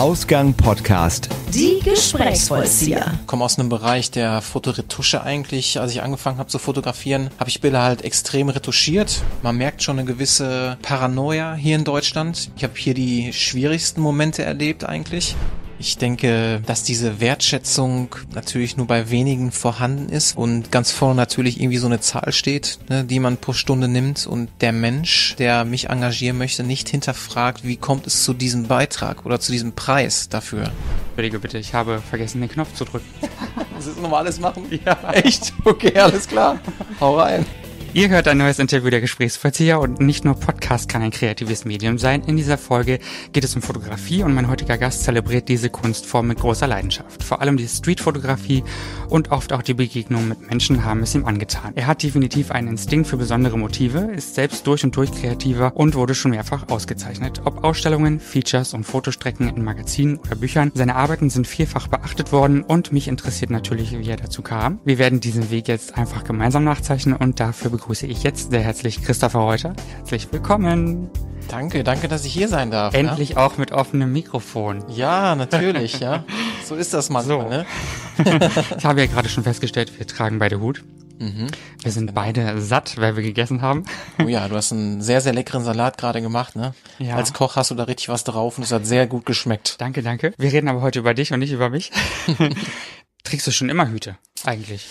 Ausgang Podcast. Die Gesprächsvollzieher. Ich komme aus einem Bereich der Fotoretusche eigentlich. Als ich angefangen habe zu fotografieren, habe ich Bilder halt extrem retuschiert. Man merkt schon eine gewisse Paranoia hier in Deutschland. Ich habe hier die schwierigsten Momente erlebt eigentlich. Ich denke, dass diese Wertschätzung natürlich nur bei wenigen vorhanden ist und ganz vorne natürlich irgendwie so eine Zahl steht, ne, die man pro Stunde nimmt und der Mensch, der mich engagieren möchte, nicht hinterfragt, wie kommt es zu diesem Beitrag oder zu diesem Preis dafür. Entschuldige bitte, ich habe vergessen, den Knopf zu drücken. das ist normales Machen? Ja. Echt? Okay, alles klar. Hau rein. Ihr hört ein neues Interview der Gesprächsvollzieher und nicht nur Podcast kann ein kreatives Medium sein. In dieser Folge geht es um Fotografie und mein heutiger Gast zelebriert diese Kunstform mit großer Leidenschaft. Vor allem die Streetfotografie und oft auch die Begegnungen mit Menschen haben es ihm angetan. Er hat definitiv einen Instinkt für besondere Motive, ist selbst durch und durch kreativer und wurde schon mehrfach ausgezeichnet. Ob Ausstellungen, Features und Fotostrecken in Magazinen oder Büchern, seine Arbeiten sind vielfach beachtet worden und mich interessiert natürlich, wie er dazu kam. Wir werden diesen Weg jetzt einfach gemeinsam nachzeichnen und dafür begrüße ich jetzt sehr herzlich Christopher Reuter. Herzlich willkommen. Danke, danke, dass ich hier sein darf. Ne? Endlich ja? auch mit offenem Mikrofon. Ja, natürlich, ja. So ist das mal so. ne? ich habe ja gerade schon festgestellt, wir tragen beide Hut. Mhm. Wir sind genau. beide satt, weil wir gegessen haben. Oh ja, du hast einen sehr, sehr leckeren Salat gerade gemacht, ne? Ja. Als Koch hast du da richtig was drauf und es hat sehr gut geschmeckt. Danke, danke. Wir reden aber heute über dich und nicht über mich. Trägst du schon immer Hüte, eigentlich?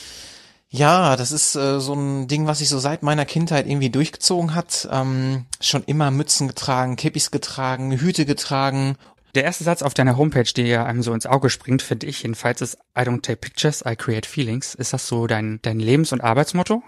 Ja, das ist äh, so ein Ding, was sich so seit meiner Kindheit irgendwie durchgezogen hat. Ähm, schon immer Mützen getragen, Kippis getragen, Hüte getragen. Der erste Satz auf deiner Homepage, der ja einem so ins Auge springt, finde ich jedenfalls, ist I don't take pictures, I create feelings. Ist das so dein, dein Lebens- und Arbeitsmotto?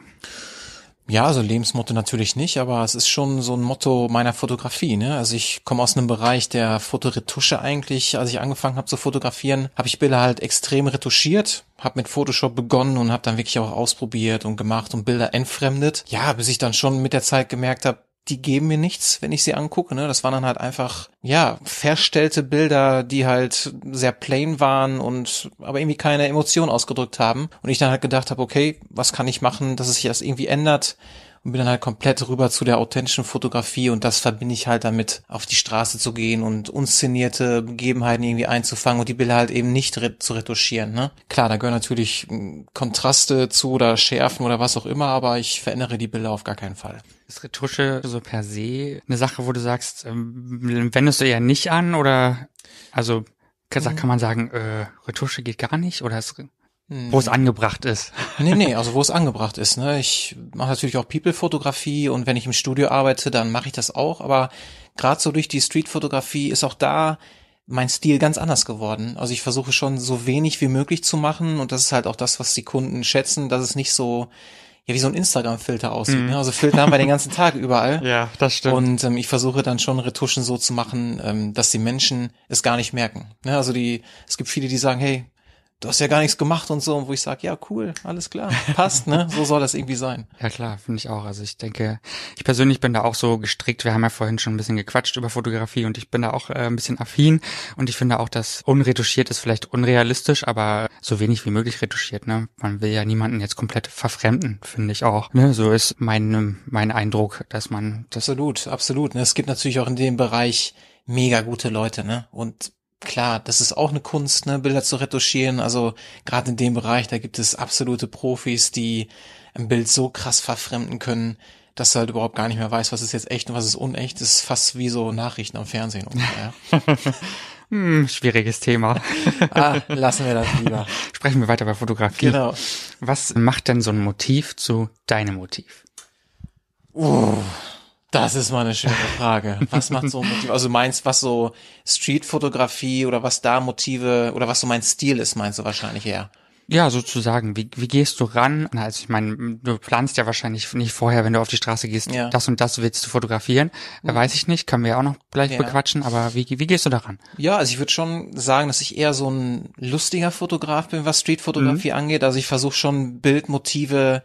Ja, so Lebensmotto natürlich nicht, aber es ist schon so ein Motto meiner Fotografie. Ne? Also ich komme aus einem Bereich der Fotoretusche eigentlich. Als ich angefangen habe zu fotografieren, habe ich Bilder halt extrem retuschiert, habe mit Photoshop begonnen und habe dann wirklich auch ausprobiert und gemacht und Bilder entfremdet. Ja, bis ich dann schon mit der Zeit gemerkt habe, die geben mir nichts, wenn ich sie angucke. Ne? Das waren dann halt einfach, ja, verstellte Bilder, die halt sehr plain waren und aber irgendwie keine Emotion ausgedrückt haben. Und ich dann halt gedacht habe, okay, was kann ich machen, dass es sich das irgendwie ändert? und bin dann halt komplett rüber zu der authentischen Fotografie und das verbinde ich halt damit, auf die Straße zu gehen und unszenierte Begebenheiten irgendwie einzufangen und die Bilder halt eben nicht zu retuschieren. Ne? Klar, da gehören natürlich hm, Kontraste zu oder Schärfen oder was auch immer, aber ich verändere die Bilder auf gar keinen Fall. Ist Retusche so per se eine Sache, wo du sagst, ähm, wendest du ja nicht an oder also kann, mhm. kann man sagen, äh, Retusche geht gar nicht oder ist hm. Wo es angebracht ist. Nee, nee, also wo es angebracht ist. Ne? Ich mache natürlich auch People-Fotografie und wenn ich im Studio arbeite, dann mache ich das auch. Aber gerade so durch die Street-Fotografie ist auch da mein Stil ganz anders geworden. Also ich versuche schon so wenig wie möglich zu machen und das ist halt auch das, was die Kunden schätzen, dass es nicht so ja wie so ein Instagram-Filter aussieht. Mm. Ne? Also Filter haben wir den ganzen Tag überall. Ja, das stimmt. Und ähm, ich versuche dann schon Retuschen so zu machen, ähm, dass die Menschen es gar nicht merken. Ne? Also die, es gibt viele, die sagen, hey, du hast ja gar nichts gemacht und so, und wo ich sage, ja, cool, alles klar, passt, ne? So soll das irgendwie sein. Ja, klar, finde ich auch. Also ich denke, ich persönlich bin da auch so gestrickt. Wir haben ja vorhin schon ein bisschen gequatscht über Fotografie und ich bin da auch äh, ein bisschen affin und ich finde auch, dass unretuschiert ist vielleicht unrealistisch, aber so wenig wie möglich retuschiert, ne? Man will ja niemanden jetzt komplett verfremden, finde ich auch. Ne? So ist mein, mein Eindruck, dass man das. Absolut, absolut. Ne? Es gibt natürlich auch in dem Bereich mega gute Leute, ne? Und klar, das ist auch eine Kunst, ne, Bilder zu retuschieren. Also gerade in dem Bereich, da gibt es absolute Profis, die ein Bild so krass verfremden können, dass du halt überhaupt gar nicht mehr weißt, was ist jetzt echt und was ist unecht. Das ist fast wie so Nachrichten am Fernsehen. Ungefähr, Hm, schwieriges Thema. ah, lassen wir das lieber. Sprechen wir weiter bei Fotografie. Genau. Was macht denn so ein Motiv zu deinem Motiv? Uh, das ist mal eine schöne Frage. Was macht so Motive? Also meinst, was so Streetfotografie oder was da Motive oder was so mein Stil ist, meinst du wahrscheinlich eher? Ja, sozusagen. Wie, wie gehst du ran? Also ich meine, du planst ja wahrscheinlich nicht vorher, wenn du auf die Straße gehst, ja. das und das willst du fotografieren. Mhm. Weiß ich nicht, können wir auch noch gleich ja. bequatschen, aber wie, wie gehst du daran? Ja, also ich würde schon sagen, dass ich eher so ein lustiger Fotograf bin, was Streetfotografie mhm. angeht. Also ich versuche schon Bildmotive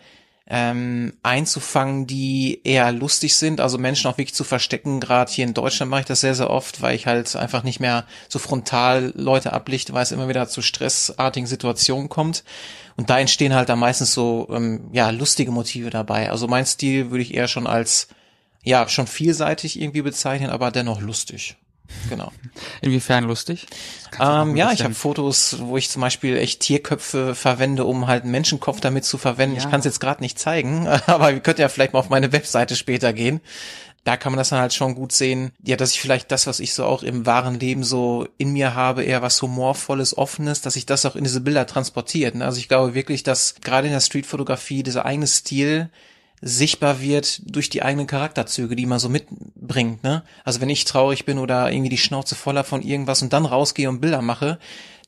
ähm, einzufangen, die eher lustig sind, also Menschen auch wirklich zu verstecken. Gerade hier in Deutschland mache ich das sehr, sehr oft, weil ich halt einfach nicht mehr so frontal Leute ablichte, weil es immer wieder zu stressartigen Situationen kommt. Und da entstehen halt dann meistens so ähm, ja lustige Motive dabei. Also mein Stil würde ich eher schon als ja schon vielseitig irgendwie bezeichnen, aber dennoch lustig. Genau. Inwiefern lustig? Ähm, ja, ich habe Fotos, wo ich zum Beispiel echt Tierköpfe verwende, um halt einen Menschenkopf damit zu verwenden. Ja. Ich kann es jetzt gerade nicht zeigen, aber ihr könnt ja vielleicht mal auf meine Webseite später gehen. Da kann man das dann halt schon gut sehen, ja, dass ich vielleicht das, was ich so auch im wahren Leben so in mir habe, eher was humorvolles, offenes, dass ich das auch in diese Bilder transportiert. Ne? Also ich glaube wirklich, dass gerade in der Streetfotografie dieser eigene Stil sichtbar wird durch die eigenen Charakterzüge, die man so mitbringt. Ne? Also wenn ich traurig bin oder irgendwie die Schnauze voller von irgendwas und dann rausgehe und Bilder mache,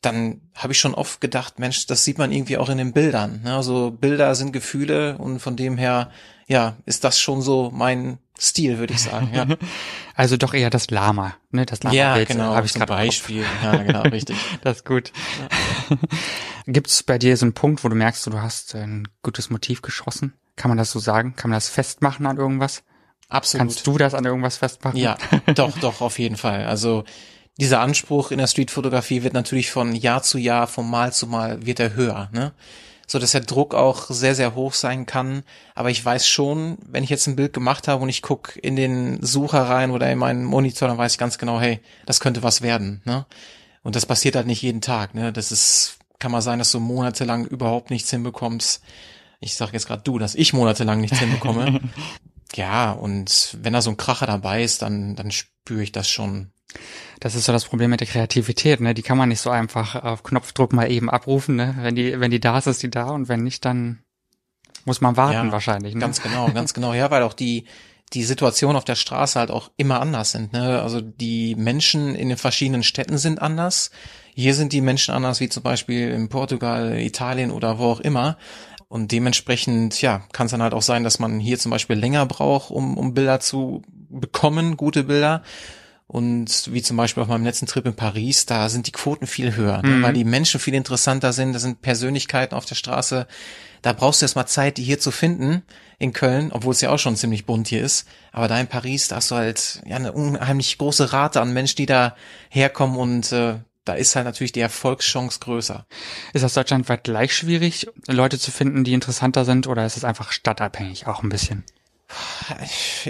dann habe ich schon oft gedacht, Mensch, das sieht man irgendwie auch in den Bildern. Ne? Also Bilder sind Gefühle und von dem her, ja, ist das schon so mein Stil, würde ich sagen. Ja. Also doch eher das Lama, ne? Das Lama ja, genau, habe ich gerade Beispiel. Auf. Ja, genau, richtig. das ist gut. Ja. Gibt es bei dir so einen Punkt, wo du merkst, du hast ein gutes Motiv geschossen? Kann man das so sagen? Kann man das festmachen an irgendwas? Absolut. Kannst du das an irgendwas festmachen? Ja, doch, doch, auf jeden Fall. Also dieser Anspruch in der Streetfotografie wird natürlich von Jahr zu Jahr, von Mal zu Mal wird er höher, ne? So dass der Druck auch sehr, sehr hoch sein kann. Aber ich weiß schon, wenn ich jetzt ein Bild gemacht habe und ich guck in den Sucher rein oder in meinen Monitor, dann weiß ich ganz genau, hey, das könnte was werden, ne? Und das passiert halt nicht jeden Tag, ne? Das ist, kann mal sein, dass du monatelang überhaupt nichts hinbekommst. Ich sag jetzt gerade du, dass ich monatelang nichts hinbekomme. ja, und wenn da so ein Kracher dabei ist, dann, dann spüre ich das schon. Das ist so das Problem mit der Kreativität, ne? Die kann man nicht so einfach auf Knopfdruck mal eben abrufen, ne? Wenn die, wenn die da ist, ist die da und wenn nicht, dann muss man warten ja, wahrscheinlich. Ne? Ganz genau, ganz genau. Ja, weil auch die, die Situation auf der Straße halt auch immer anders sind. Ne? Also die Menschen in den verschiedenen Städten sind anders. Hier sind die Menschen anders, wie zum Beispiel in Portugal, Italien oder wo auch immer. Und dementsprechend, ja, kann es dann halt auch sein, dass man hier zum Beispiel länger braucht, um, um Bilder zu bekommen, gute Bilder. Und wie zum Beispiel auf meinem letzten Trip in Paris, da sind die Quoten viel höher, ne? mhm. ne, weil die Menschen viel interessanter sind, da sind Persönlichkeiten auf der Straße. Da brauchst du erstmal Zeit, die hier zu finden in Köln, obwohl es ja auch schon ziemlich bunt hier ist. Aber da in Paris, da hast du halt ja eine unheimlich große Rate an Menschen, die da herkommen und äh, da ist halt natürlich die Erfolgschance größer. Ist das deutschlandweit gleich schwierig, Leute zu finden, die interessanter sind, oder ist es einfach stadtabhängig auch ein bisschen?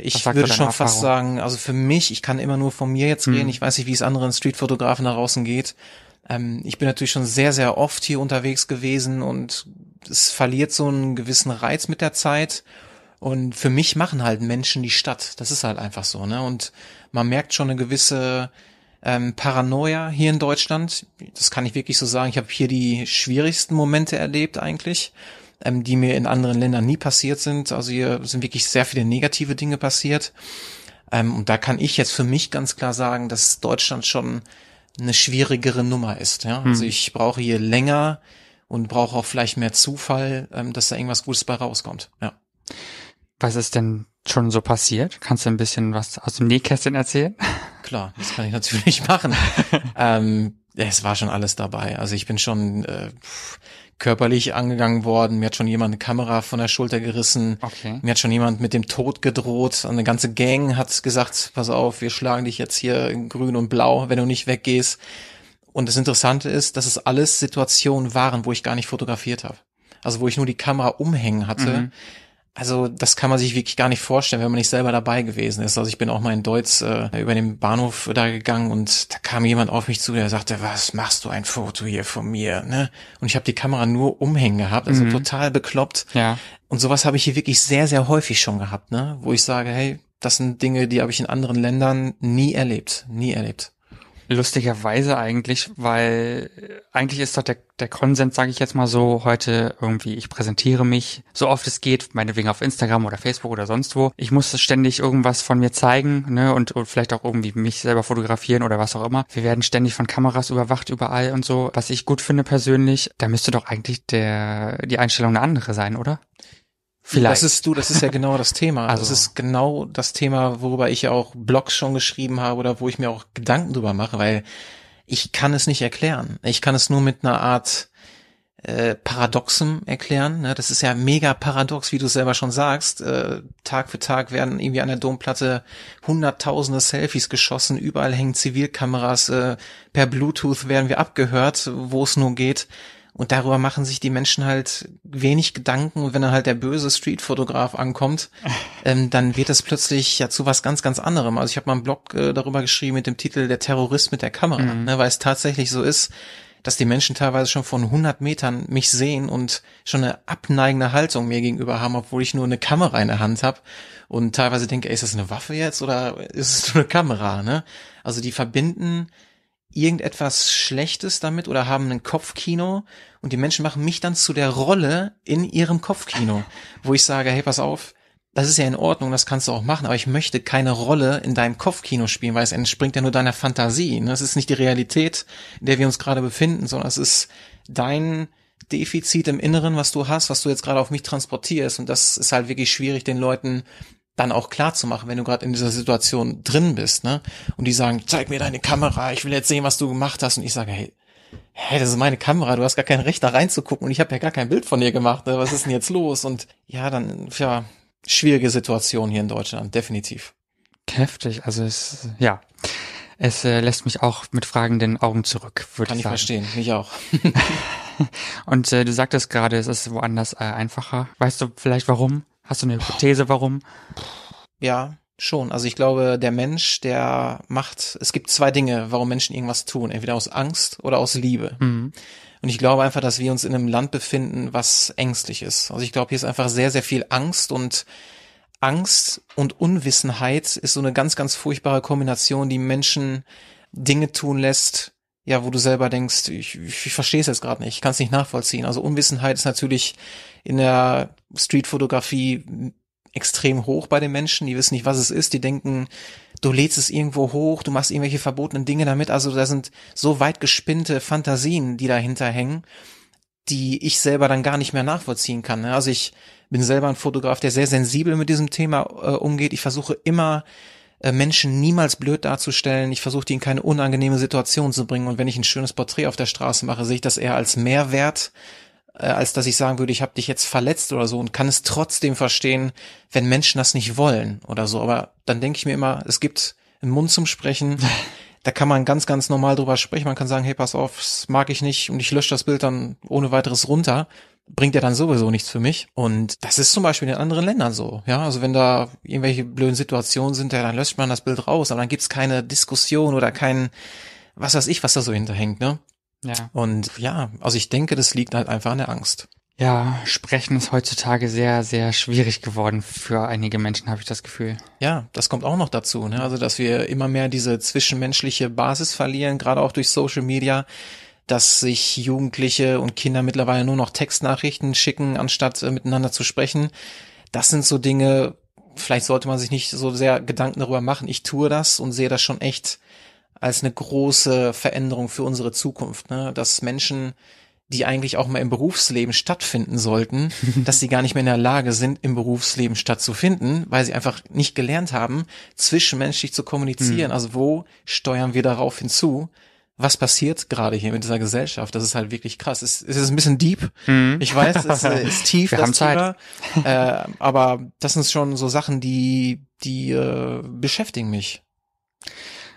Ich würde schon fast sagen, also für mich, ich kann immer nur von mir jetzt hm. reden. Ich weiß nicht, wie es anderen Streetfotografen da draußen geht. Ähm, ich bin natürlich schon sehr, sehr oft hier unterwegs gewesen und es verliert so einen gewissen Reiz mit der Zeit. Und für mich machen halt Menschen die Stadt. Das ist halt einfach so, ne? Und man merkt schon eine gewisse ähm, Paranoia hier in Deutschland. Das kann ich wirklich so sagen. Ich habe hier die schwierigsten Momente erlebt eigentlich ähm, die mir in anderen Ländern nie passiert sind. Also hier sind wirklich sehr viele negative Dinge passiert. Ähm, und da kann ich jetzt für mich ganz klar sagen, dass Deutschland schon eine schwierigere Nummer ist. Ja? Also hm. ich brauche hier länger und brauche auch vielleicht mehr Zufall, ähm, dass da irgendwas Gutes bei rauskommt. Ja. Was ist denn schon so passiert? Kannst du ein bisschen was aus dem Nähkästchen erzählen? Klar, das kann ich natürlich machen. ähm, es war schon alles dabei. Also ich bin schon, äh, körperlich angegangen worden. Mir hat schon jemand eine Kamera von der Schulter gerissen. Okay. Mir hat schon jemand mit dem Tod gedroht. Eine ganze Gang hat gesagt, pass auf, wir schlagen dich jetzt hier in grün und blau, wenn du nicht weggehst. Und das Interessante ist, dass es alles Situationen waren, wo ich gar nicht fotografiert habe. Also wo ich nur die Kamera umhängen hatte. Mhm also das kann man sich wirklich gar nicht vorstellen, wenn man nicht selber dabei gewesen ist. Also ich bin auch mal in Deutsch äh, über den Bahnhof da gegangen und da kam jemand auf mich zu, der sagte, was machst du ein Foto hier von mir? Ne? Und ich habe die Kamera nur umhängen gehabt, also mhm. total bekloppt. Ja. Und sowas habe ich hier wirklich sehr, sehr häufig schon gehabt, ne? wo ich sage, hey, das sind Dinge, die habe ich in anderen Ländern nie erlebt, nie erlebt. Lustigerweise eigentlich, weil eigentlich ist doch der, der Konsens, sage ich jetzt mal so, heute irgendwie, ich präsentiere mich so oft es geht, meinetwegen auf Instagram oder Facebook oder sonst wo. Ich muss ständig irgendwas von mir zeigen ne, und, und vielleicht auch irgendwie mich selber fotografieren oder was auch immer. Wir werden ständig von Kameras überwacht überall und so. Was ich gut finde persönlich, da müsste doch eigentlich der, die Einstellung eine andere sein, oder? Vielleicht. Das ist du, das ist ja genau das Thema. Also. Das ist genau das Thema, worüber ich ja auch Blogs schon geschrieben habe oder wo ich mir auch Gedanken drüber mache, weil ich kann es nicht erklären. Ich kann es nur mit einer Art äh, Paradoxen erklären. Ne? Das ist ja mega paradox, wie du selber schon sagst. Äh, Tag für Tag werden irgendwie an der Domplatte hunderttausende Selfies geschossen, überall hängen Zivilkameras, äh, per Bluetooth werden wir abgehört, wo es nur geht. Und darüber machen sich die Menschen halt wenig Gedanken. Und wenn dann halt der böse Street-Fotograf ankommt, ähm, dann wird das plötzlich ja zu was ganz, ganz anderem. Also ich habe mal einen Blog äh, darüber geschrieben mit dem Titel Der Terrorist mit der Kamera, mhm. ne, weil es tatsächlich so ist, dass die Menschen teilweise schon von 100 Metern mich sehen und schon eine abneigende Haltung mir gegenüber haben, obwohl ich nur eine Kamera in der Hand habe und teilweise denke, ey, ist das eine Waffe jetzt oder ist es nur eine Kamera? Ne? Also die verbinden irgendetwas Schlechtes damit oder haben ein Kopfkino und die Menschen machen mich dann zu der Rolle in ihrem Kopfkino, wo ich sage, hey, pass auf, das ist ja in Ordnung, das kannst du auch machen, aber ich möchte keine Rolle in deinem Kopfkino spielen, weil es entspringt ja nur deiner Fantasie. Ne? Das ist nicht die Realität, in der wir uns gerade befinden, sondern es ist dein Defizit im Inneren, was du hast, was du jetzt gerade auf mich transportierst. Und das ist halt wirklich schwierig, den Leuten dann auch klar zu machen, wenn du gerade in dieser Situation drin bist, ne? Und die sagen, zeig mir deine Kamera, ich will jetzt sehen, was du gemacht hast. Und ich sage, hey, hey, das ist meine Kamera, du hast gar kein Recht da reinzugucken und ich habe ja gar kein Bild von dir gemacht, ne? was ist denn jetzt los? Und ja, dann, ja, schwierige Situation hier in Deutschland, definitiv. Heftig, also es, ja, es äh, lässt mich auch mit fragenden Augen zurück, würde ich sagen. Kann ich verstehen, mich auch. und äh, du sagtest gerade, es ist woanders äh, einfacher. Weißt du vielleicht warum? Hast du eine Hypothese, warum? Ja, schon. Also ich glaube, der Mensch, der macht, es gibt zwei Dinge, warum Menschen irgendwas tun. Entweder aus Angst oder aus Liebe. Mhm. Und ich glaube einfach, dass wir uns in einem Land befinden, was ängstlich ist. Also ich glaube, hier ist einfach sehr, sehr viel Angst und Angst und Unwissenheit ist so eine ganz, ganz furchtbare Kombination, die Menschen Dinge tun lässt, ja, wo du selber denkst, ich, ich verstehe es jetzt gerade nicht, ich kann es nicht nachvollziehen. Also Unwissenheit ist natürlich in der Streetfotografie extrem hoch bei den Menschen, die wissen nicht, was es ist, die denken, du lädst es irgendwo hoch, du machst irgendwelche verbotenen Dinge damit, also da sind so weit gespinnte Fantasien, die dahinter hängen, die ich selber dann gar nicht mehr nachvollziehen kann. Ne? Also ich bin selber ein Fotograf, der sehr sensibel mit diesem Thema äh, umgeht. Ich versuche immer äh, Menschen niemals blöd darzustellen. Ich versuche die in keine unangenehme Situation zu bringen. Und wenn ich ein schönes Porträt auf der Straße mache, sehe ich das eher als Mehrwert, äh, als dass ich sagen würde, ich habe dich jetzt verletzt oder so und kann es trotzdem verstehen, wenn Menschen das nicht wollen oder so. Aber dann denke ich mir immer, es gibt einen Mund zum Sprechen. da kann man ganz, ganz normal drüber sprechen. Man kann sagen, hey, pass auf, das mag ich nicht und ich lösche das Bild dann ohne weiteres runter. Bringt ja dann sowieso nichts für mich. Und das ist zum Beispiel in anderen Ländern so. Ja, also wenn da irgendwelche blöden Situationen sind, ja, dann löscht man das Bild raus, aber dann gibt's keine Diskussion oder kein, was weiß ich, was da so hinterhängt, ne? Ja. Und ja, also ich denke, das liegt halt einfach an der Angst. Ja, Sprechen ist heutzutage sehr, sehr schwierig geworden für einige Menschen, habe ich das Gefühl. Ja, das kommt auch noch dazu. Ne? Also, dass wir immer mehr diese zwischenmenschliche Basis verlieren, gerade auch durch Social Media, dass sich Jugendliche und Kinder mittlerweile nur noch Textnachrichten schicken, anstatt äh, miteinander zu sprechen. Das sind so Dinge, vielleicht sollte man sich nicht so sehr Gedanken darüber machen. Ich tue das und sehe das schon echt als eine große Veränderung für unsere Zukunft, ne? dass Menschen die eigentlich auch mal im Berufsleben stattfinden sollten, dass sie gar nicht mehr in der Lage sind, im Berufsleben stattzufinden, weil sie einfach nicht gelernt haben, zwischenmenschlich zu kommunizieren. Hm. Also wo steuern wir darauf hinzu? was passiert gerade hier mit dieser Gesellschaft? Das ist halt wirklich krass. Es, ist ein bisschen deep. Hm. Ich weiß, es äh, ist tief. Wir haben Zeit. Äh, aber das sind schon so Sachen, die, die äh, beschäftigen mich.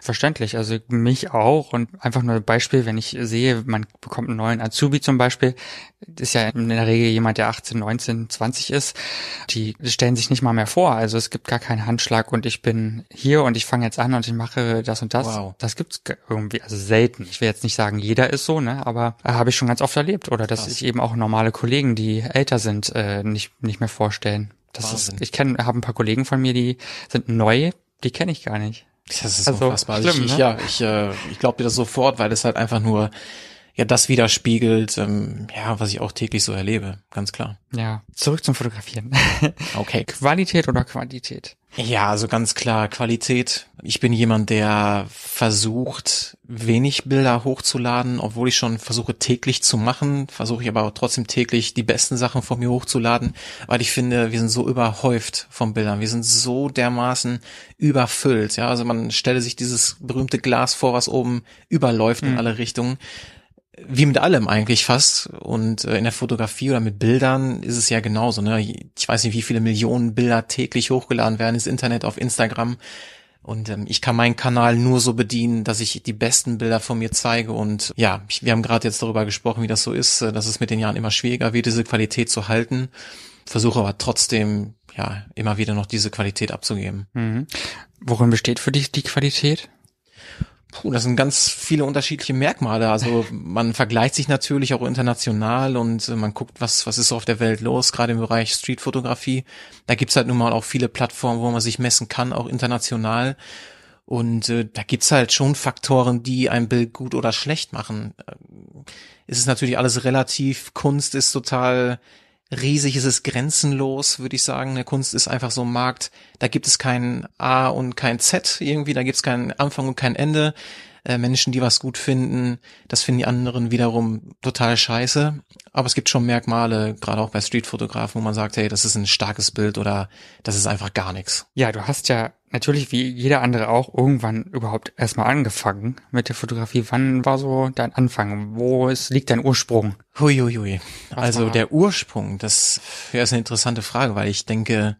Verständlich, also mich auch und einfach nur ein Beispiel, wenn ich sehe, man bekommt einen neuen Azubi zum Beispiel, ist ja in der Regel jemand, der 18, 19, 20 ist, die stellen sich nicht mal mehr vor, also es gibt gar keinen Handschlag und ich bin hier und ich fange jetzt an und ich mache das und das, wow. das gibt's irgendwie, also selten. Ich will jetzt nicht sagen, jeder ist so, ne, aber äh, habe ich schon ganz oft erlebt oder dass ich eben auch normale Kollegen, die älter sind, äh, nicht, nicht mehr vorstellen. Das ist, ich kenne, habe ein paar Kollegen von mir, die sind neu, die kenne ich gar nicht. Das ist also, unfassbar. Schlimm, ich, ne? Ja, ich, äh, ich glaube dir das sofort, weil das halt einfach nur ja das widerspiegelt, ähm, ja, was ich auch täglich so erlebe, ganz klar. Ja, zurück zum Fotografieren. okay. Qualität oder Quantität? Ja, also ganz klar Qualität. Ich bin jemand, der versucht, wenig Bilder hochzuladen, obwohl ich schon versuche täglich zu machen, versuche ich aber trotzdem täglich die besten Sachen von mir hochzuladen, weil ich finde, wir sind so überhäuft von Bildern, wir sind so dermaßen überfüllt. Ja, also man stelle sich dieses berühmte Glas vor, was oben überläuft mhm. in alle Richtungen wie mit allem eigentlich fast und äh, in der Fotografie oder mit Bildern ist es ja genauso. Ne? Ich weiß nicht, wie viele Millionen Bilder täglich hochgeladen werden ins Internet, auf Instagram. Und ähm, ich kann meinen Kanal nur so bedienen, dass ich die besten Bilder von mir zeige. Und ja, ich, wir haben gerade jetzt darüber gesprochen, wie das so ist, äh, dass es mit den Jahren immer schwieriger wird, diese Qualität zu halten. Versuche aber trotzdem ja immer wieder noch diese Qualität abzugeben. Mhm. Worin besteht für dich die Qualität? Puh, das sind ganz viele unterschiedliche Merkmale. Also man vergleicht sich natürlich auch international und äh, man guckt, was, was ist auf der Welt los, gerade im Bereich Streetfotografie. Da gibt's halt nun mal auch viele Plattformen, wo man sich messen kann, auch international. Und äh, da gibt's halt schon Faktoren, die ein Bild gut oder schlecht machen. Ähm, es ist natürlich alles relativ, Kunst ist total riesig, es ist grenzenlos, würde ich sagen. Eine Kunst ist einfach so ein Markt, da gibt es kein A und kein Z irgendwie, da gibt es keinen Anfang und kein Ende äh, Menschen, die was gut finden, das finden die anderen wiederum total scheiße. Aber es gibt schon Merkmale, gerade auch bei Streetfotografen, wo man sagt, hey, das ist ein starkes Bild oder das ist einfach gar nichts. Ja, du hast ja natürlich wie jeder andere auch irgendwann überhaupt erstmal angefangen mit der Fotografie. Wann war so dein Anfang? Wo ist, liegt dein Ursprung? Huiuiui. Also der Ursprung, das ja, ist eine interessante Frage, weil ich denke,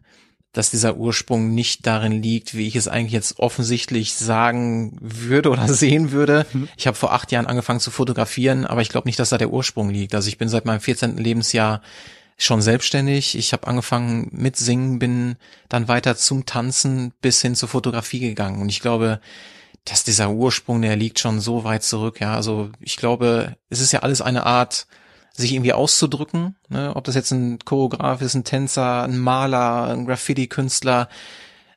dass dieser Ursprung nicht darin liegt, wie ich es eigentlich jetzt offensichtlich sagen würde oder sehen würde. Mhm. Ich habe vor acht Jahren angefangen zu fotografieren, aber ich glaube nicht, dass da der Ursprung liegt. Also ich bin seit meinem 14. Lebensjahr schon selbstständig. Ich habe angefangen mit Singen, bin dann weiter zum Tanzen bis hin zur Fotografie gegangen. Und ich glaube, dass dieser Ursprung, der liegt schon so weit zurück. Ja, also ich glaube, es ist ja alles eine Art sich irgendwie auszudrücken. Ne? Ob das jetzt ein Choreograf ist, ein Tänzer, ein Maler, ein Graffiti-Künstler,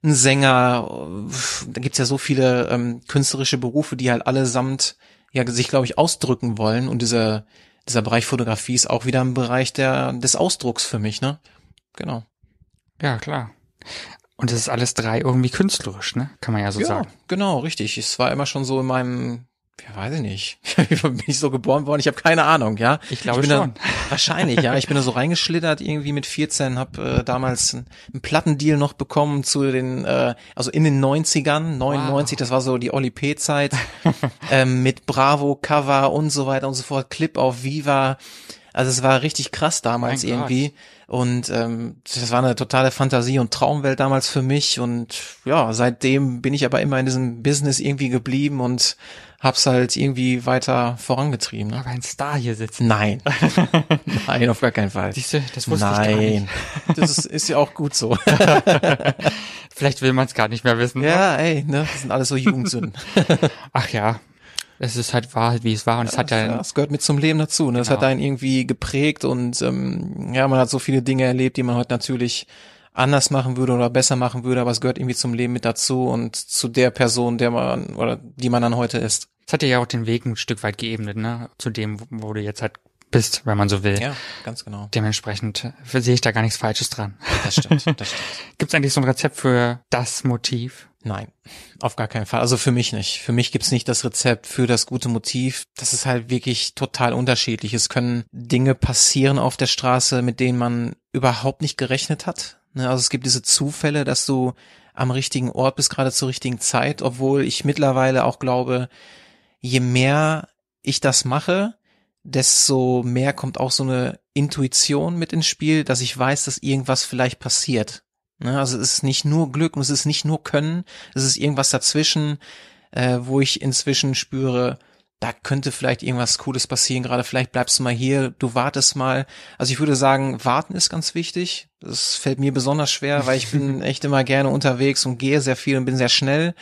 ein Sänger. Äh, da gibt's ja so viele ähm, künstlerische Berufe, die halt allesamt ja sich, glaube ich, ausdrücken wollen. Und dieser, dieser Bereich Fotografie ist auch wieder ein Bereich der, des Ausdrucks für mich, ne? Genau. Ja, klar. Und es ist alles drei irgendwie künstlerisch, ne? Kann man ja so ja, sagen. Genau, richtig. Es war immer schon so in meinem ja, weiß ich nicht. bin ich so geboren worden? Ich habe keine Ahnung, ja. Ich glaube ich schon. Da, wahrscheinlich, ja. Ich bin da so reingeschlittert irgendwie mit 14, habe äh, damals einen Plattendeal noch bekommen zu den, äh, also in den 90ern, 99, wow. das war so die Oli P-Zeit, ähm, mit Bravo, Cover und so weiter und so fort, Clip auf Viva. Also es war richtig krass damals mein irgendwie. Gott. Und ähm, das war eine totale Fantasie und Traumwelt damals für mich. Und ja, seitdem bin ich aber immer in diesem Business irgendwie geblieben und hab's halt irgendwie weiter vorangetrieben. Ne? Aber ein Star hier sitzen. Nein. Nein, auf gar keinen Fall. Siehste, das wusste Nein. ich gar nicht. Nein. Das ist, ist ja auch gut so. Vielleicht will man es gar nicht mehr wissen. Ne? Ja, ey, ne? Das sind alles so Jugendsünden. Ach ja, es ist halt wahr, wie es war und es hat ja, ja gehört mit zum Leben dazu. Ne? Genau. Das hat einen irgendwie geprägt und ähm, ja, man hat so viele Dinge erlebt, die man heute natürlich anders machen würde oder besser machen würde, aber es gehört irgendwie zum Leben mit dazu und zu der Person, der man oder die man dann heute ist. Es hat dir ja auch den Weg ein Stück weit geebnet, ne? Zu dem, wo du jetzt halt bist, wenn man so will. Ja, ganz genau. Dementsprechend äh, sehe ich da gar nichts Falsches dran. Das stimmt, das stimmt. Gibt es eigentlich so ein Rezept für das Motiv? Nein, auf gar keinen Fall. Also für mich nicht. Für mich gibt's nicht das Rezept für das gute Motiv. Das ist halt wirklich total unterschiedlich. Es können Dinge passieren auf der Straße, mit denen man überhaupt nicht gerechnet hat. Ne, also es gibt diese Zufälle, dass du am richtigen Ort bist, gerade zur richtigen Zeit, obwohl ich mittlerweile auch glaube, je mehr ich das mache, desto mehr kommt auch so eine Intuition mit ins Spiel, dass ich weiß, dass irgendwas vielleicht passiert Ne, also es ist nicht nur Glück und es ist nicht nur Können, es ist irgendwas dazwischen, äh, wo ich inzwischen spüre, da könnte vielleicht irgendwas Cooles passieren, gerade vielleicht bleibst du mal hier, du wartest mal. Also ich würde sagen, warten ist ganz wichtig. Das fällt mir besonders schwer, weil ich bin echt immer gerne unterwegs und gehe sehr viel und bin sehr schnell.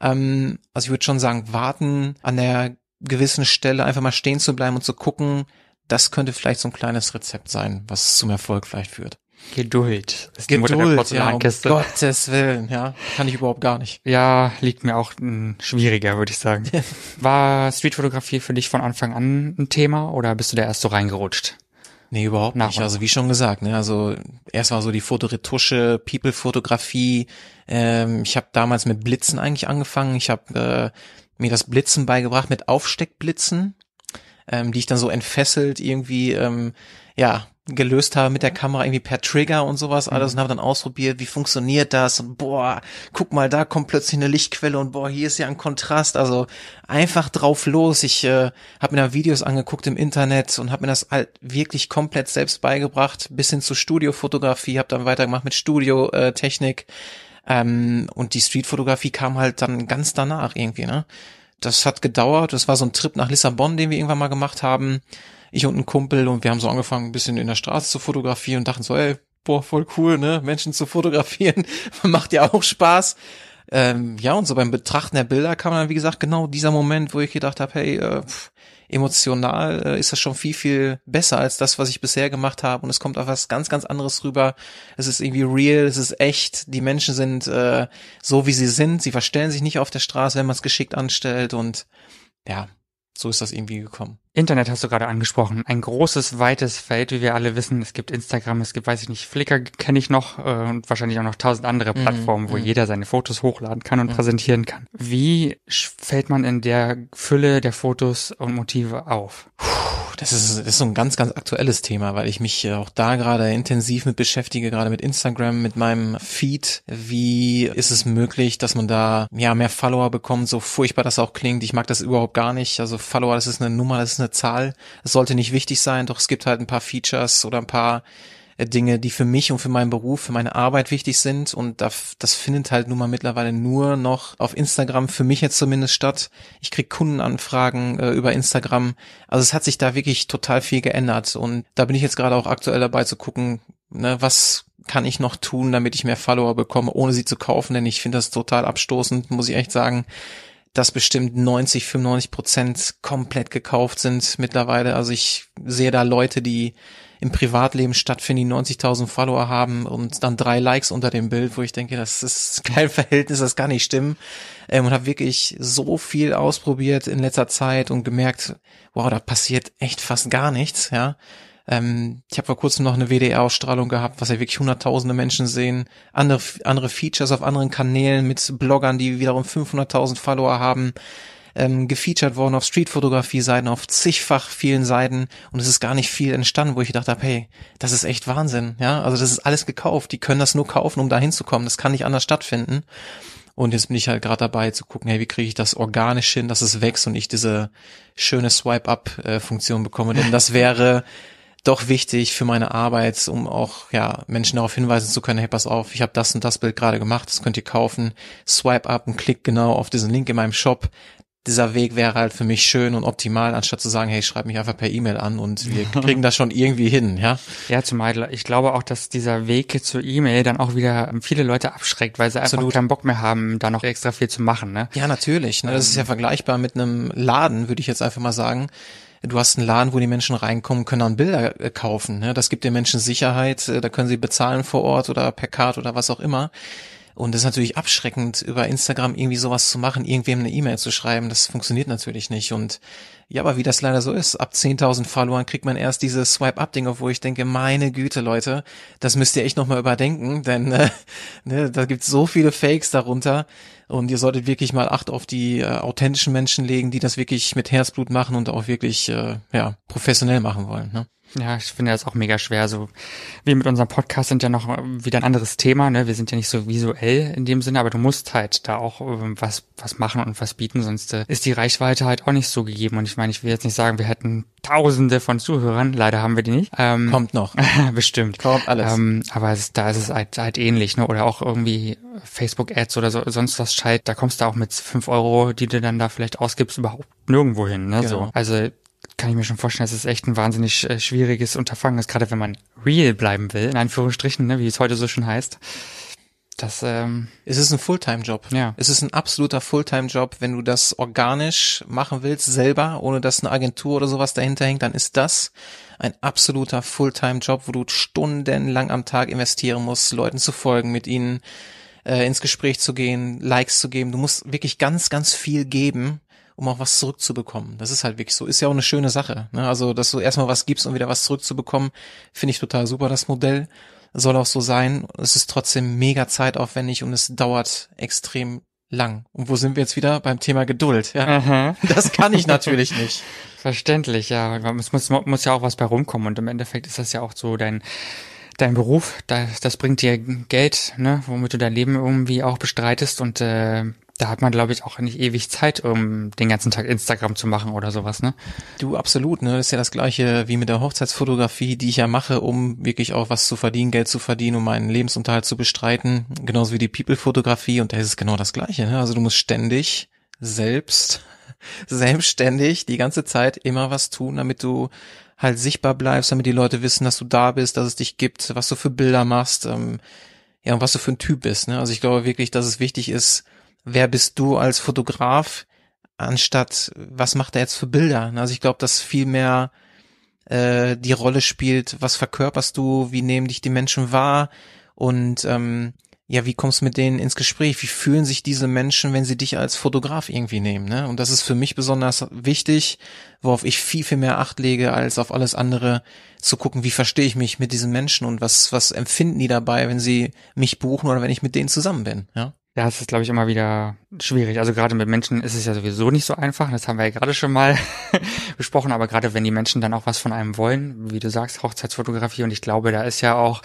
Ähm, also ich würde schon sagen, warten an der gewissen Stelle einfach mal stehen zu bleiben und zu gucken, das könnte vielleicht so ein kleines Rezept sein, was zum Erfolg vielleicht führt. Geduld ist Geduld, die Mutter der Ja, um Gottes Willen, ja. Kann ich überhaupt gar nicht. Ja, liegt mir auch ein hm, schwieriger, würde ich sagen. War Streetfotografie für dich von Anfang an ein Thema oder bist du da erst so reingerutscht? Nee, überhaupt Nach nicht. Also wie schon gesagt, ne, also erst war so die Fotoretusche, People-Fotografie. Ähm, ich habe damals mit Blitzen eigentlich angefangen. Ich habe äh, mir das Blitzen beigebracht mit Aufsteckblitzen, ähm, die ich dann so entfesselt irgendwie, ähm, ja, gelöst habe mit der Kamera irgendwie per Trigger und sowas mhm. alles mhm. und habe dann ausprobiert, wie funktioniert das und boah, guck mal, da kommt plötzlich eine Lichtquelle und boah, hier ist ja ein Kontrast, also einfach drauf los. Ich äh, habe mir da Videos angeguckt im Internet und habe mir das halt wirklich komplett selbst beigebracht, bis hin zu Studiofotografie, habe dann weitergemacht mit Studiotechnik äh, ähm, und die Streetfotografie kam halt dann ganz danach irgendwie, ne? Das hat gedauert, das war so ein Trip nach Lissabon, den wir irgendwann mal gemacht haben ich und ein Kumpel und wir haben so angefangen, ein bisschen in der Straße zu fotografieren und dachten so, ey, boah, voll cool, ne? Menschen zu fotografieren macht ja auch Spaß. Ähm, ja, und so beim Betrachten der Bilder kam dann, wie gesagt, genau dieser Moment, wo ich gedacht habe, hey, äh, pff, emotional äh, ist das schon viel, viel besser als das, was ich bisher gemacht habe. Und es kommt auf was ganz, ganz anderes rüber. Es ist irgendwie real, es ist echt. Die Menschen sind äh, so, wie sie sind. Sie verstellen sich nicht auf der Straße, wenn man es geschickt anstellt. Und ja, so ist das irgendwie gekommen. Internet hast du gerade angesprochen. Ein großes, weites Feld, wie wir alle wissen. Es gibt Instagram, es gibt, weiß ich nicht, Flickr kenne ich noch äh, und wahrscheinlich auch noch tausend andere mhm, Plattformen, mm, wo mm. jeder seine Fotos hochladen kann und mm. präsentieren kann. Wie fällt man in der Fülle der Fotos und Motive auf? Puh das ist, das ist so ein ganz, ganz aktuelles Thema, weil ich mich äh, auch da gerade intensiv mit beschäftige, gerade mit Instagram, mit meinem Feed. Wie ist es möglich, dass man da ja mehr Follower bekommt, so furchtbar das auch klingt. Ich mag das überhaupt gar nicht. Also Follower, das ist eine Nummer, das ist eine Zahl. Es sollte nicht wichtig sein, doch es gibt halt ein paar Features oder ein paar äh, Dinge, die für mich und für meinen Beruf, für meine Arbeit wichtig sind. Und das, das findet halt nun mal mittlerweile nur noch auf Instagram, für mich jetzt zumindest statt. Ich krieg Kundenanfragen äh, über Instagram. Also es hat sich da wirklich total viel geändert. Und da bin ich jetzt gerade auch aktuell dabei zu gucken, ne, was kann ich noch tun, damit ich mehr Follower bekomme, ohne sie zu kaufen, denn ich finde das total abstoßend, muss ich echt sagen, dass bestimmt 90, 95 Prozent komplett gekauft sind mittlerweile. Also ich sehe da Leute, die im Privatleben stattfinden, die 90.000 Follower haben und dann drei Likes unter dem Bild, wo ich denke, das ist kein Verhältnis, das kann nicht stimmen. Ähm, und habe wirklich so viel ausprobiert in letzter Zeit und gemerkt, wow, da passiert echt fast gar nichts, ja. Ähm, ich habe vor kurzem noch eine WDR-Ausstrahlung gehabt, was ja wirklich hunderttausende Menschen sehen. Andere, andere Features auf anderen Kanälen mit Bloggern, die wiederum 500.000 Follower haben ähm, gefeatured worden auf Street-Fotografie-Seiten, auf zigfach vielen Seiten und es ist gar nicht viel entstanden, wo ich gedacht habe, hey, das ist echt Wahnsinn, ja, also das ist alles gekauft, die können das nur kaufen, um da hinzukommen, das kann nicht anders stattfinden und jetzt bin ich halt gerade dabei zu gucken, hey, wie kriege ich das organisch hin, dass es wächst und ich diese schöne Swipe-Up-Funktion bekomme, denn das wäre doch wichtig für meine Arbeit, um auch ja Menschen darauf hinweisen zu können, hey, pass auf, ich habe das und das Bild gerade gemacht, das könnt ihr kaufen, swipe up und klick genau auf diesen Link in meinem Shop, dieser Weg wäre halt für mich schön und optimal, anstatt zu sagen, hey, schreib mich einfach per E-Mail an und wir kriegen das schon irgendwie hin, ja? Ja, zumal ich glaube auch, dass dieser Weg zur E-Mail dann auch wieder viele Leute abschreckt, weil sie einfach keinen Bock mehr haben, da noch extra viel zu machen, ne? Ja, natürlich. Ne? Das ist ja ähm. vergleichbar mit einem Laden, würde ich jetzt einfach mal sagen du hast einen Laden, wo die Menschen reinkommen können dann Bilder äh, kaufen. Ne? Das gibt den Menschen Sicherheit, äh, da können sie bezahlen vor Ort oder per Card oder was auch immer. Und es ist natürlich abschreckend, über Instagram irgendwie sowas zu machen, irgendwem eine E-Mail zu schreiben. Das funktioniert natürlich nicht. Und ja, aber wie das leider so ist, ab 10.000 Followern kriegt man erst diese Swipe-Up-Dinger, wo ich denke, meine Güte, Leute, das müsst ihr echt nochmal überdenken, denn äh, ne, da gibt's so viele Fakes darunter. Und ihr solltet wirklich mal Acht auf die äh, authentischen Menschen legen, die das wirklich mit Herzblut machen und auch wirklich äh, ja, professionell machen wollen. Ne? Ja, ich finde das auch mega schwer. So, wir mit unserem Podcast sind ja noch wieder ein anderes Thema. Ne? Wir sind ja nicht so visuell in dem Sinne, aber du musst halt da auch ähm, was, was machen und was bieten, sonst äh, ist die Reichweite halt auch nicht so gegeben. Und ich meine, ich will jetzt nicht sagen, wir hätten Tausende von Zuhörern. Leider haben wir die nicht. Ähm, Kommt noch. bestimmt. Kommt alles. Ähm, aber es, da ist es halt, halt ähnlich. Ne? Oder auch irgendwie Facebook-Ads oder so, sonst was scheit, Da kommst du auch mit fünf Euro, die du dann da vielleicht ausgibst, überhaupt nirgendwo hin. Ne? Genau. So. Also kann ich mir schon vorstellen, dass es echt ein wahnsinnig äh, schwieriges Unterfangen ist, gerade wenn man real bleiben will, in Anführungsstrichen, ne, wie es heute so schön heißt. Das, ähm, es ist ein Fulltime-Job. Ja. Es ist ein absoluter Fulltime-Job. Wenn du das organisch machen willst, selber, ohne dass eine Agentur oder sowas dahinter hängt, dann ist das ein absoluter Fulltime-Job, wo du stundenlang am Tag investieren musst, Leuten zu folgen, mit ihnen äh, ins Gespräch zu gehen, Likes zu geben. Du musst wirklich ganz, ganz viel geben, um auch was zurückzubekommen. Das ist halt wirklich so. Ist ja auch eine schöne Sache. Ne? Also, dass du erstmal was gibst um wieder was zurückzubekommen, finde ich total super, das Modell. Soll auch so sein. Es ist trotzdem mega zeitaufwendig und es dauert extrem lang. Und wo sind wir jetzt wieder beim Thema Geduld? Ja, das kann ich natürlich nicht. Verständlich, ja. Es muss, muss ja auch was bei rumkommen und im Endeffekt ist das ja auch so dein dein Beruf. Das, das bringt dir Geld, ne, womit du dein Leben irgendwie auch bestreitest und äh, da hat man, glaube ich, auch nicht ewig Zeit, um den ganzen Tag Instagram zu machen oder sowas, ne? Du, absolut, ne? Ist ja das gleiche wie mit der Hochzeitsfotografie, die ich ja mache, um wirklich auch was zu verdienen, Geld zu verdienen, um meinen Lebensunterhalt zu bestreiten. Genauso wie die People-Fotografie und da ist es genau das gleiche, ne? Also du musst ständig selbst, selbstständig die ganze Zeit immer was tun, damit du halt sichtbar bleibst, damit die Leute wissen, dass du da bist, dass es dich gibt, was du für Bilder machst, ähm, ja, und was du für ein Typ bist, ne? Also ich glaube wirklich, dass es wichtig ist, wer bist du als Fotograf, anstatt was macht er jetzt für Bilder. Also ich glaube, dass viel mehr äh, die Rolle spielt, was verkörperst du, wie nehmen dich die Menschen wahr und ähm, ja, wie kommst du mit denen ins Gespräch? Wie fühlen sich diese Menschen, wenn sie dich als Fotograf irgendwie nehmen? Ne? Und das ist für mich besonders wichtig, worauf ich viel, viel mehr Acht lege als auf alles andere, zu gucken, wie verstehe ich mich mit diesen Menschen und was, was empfinden die dabei, wenn sie mich buchen oder wenn ich mit denen zusammen bin. Ja? Ja, es ist, glaube ich, immer wieder schwierig. Also gerade mit Menschen ist es ja sowieso nicht so einfach. Das haben wir ja gerade schon mal besprochen. Aber gerade wenn die Menschen dann auch was von einem wollen, wie du sagst, Hochzeitsfotografie. Und ich glaube, da ist ja auch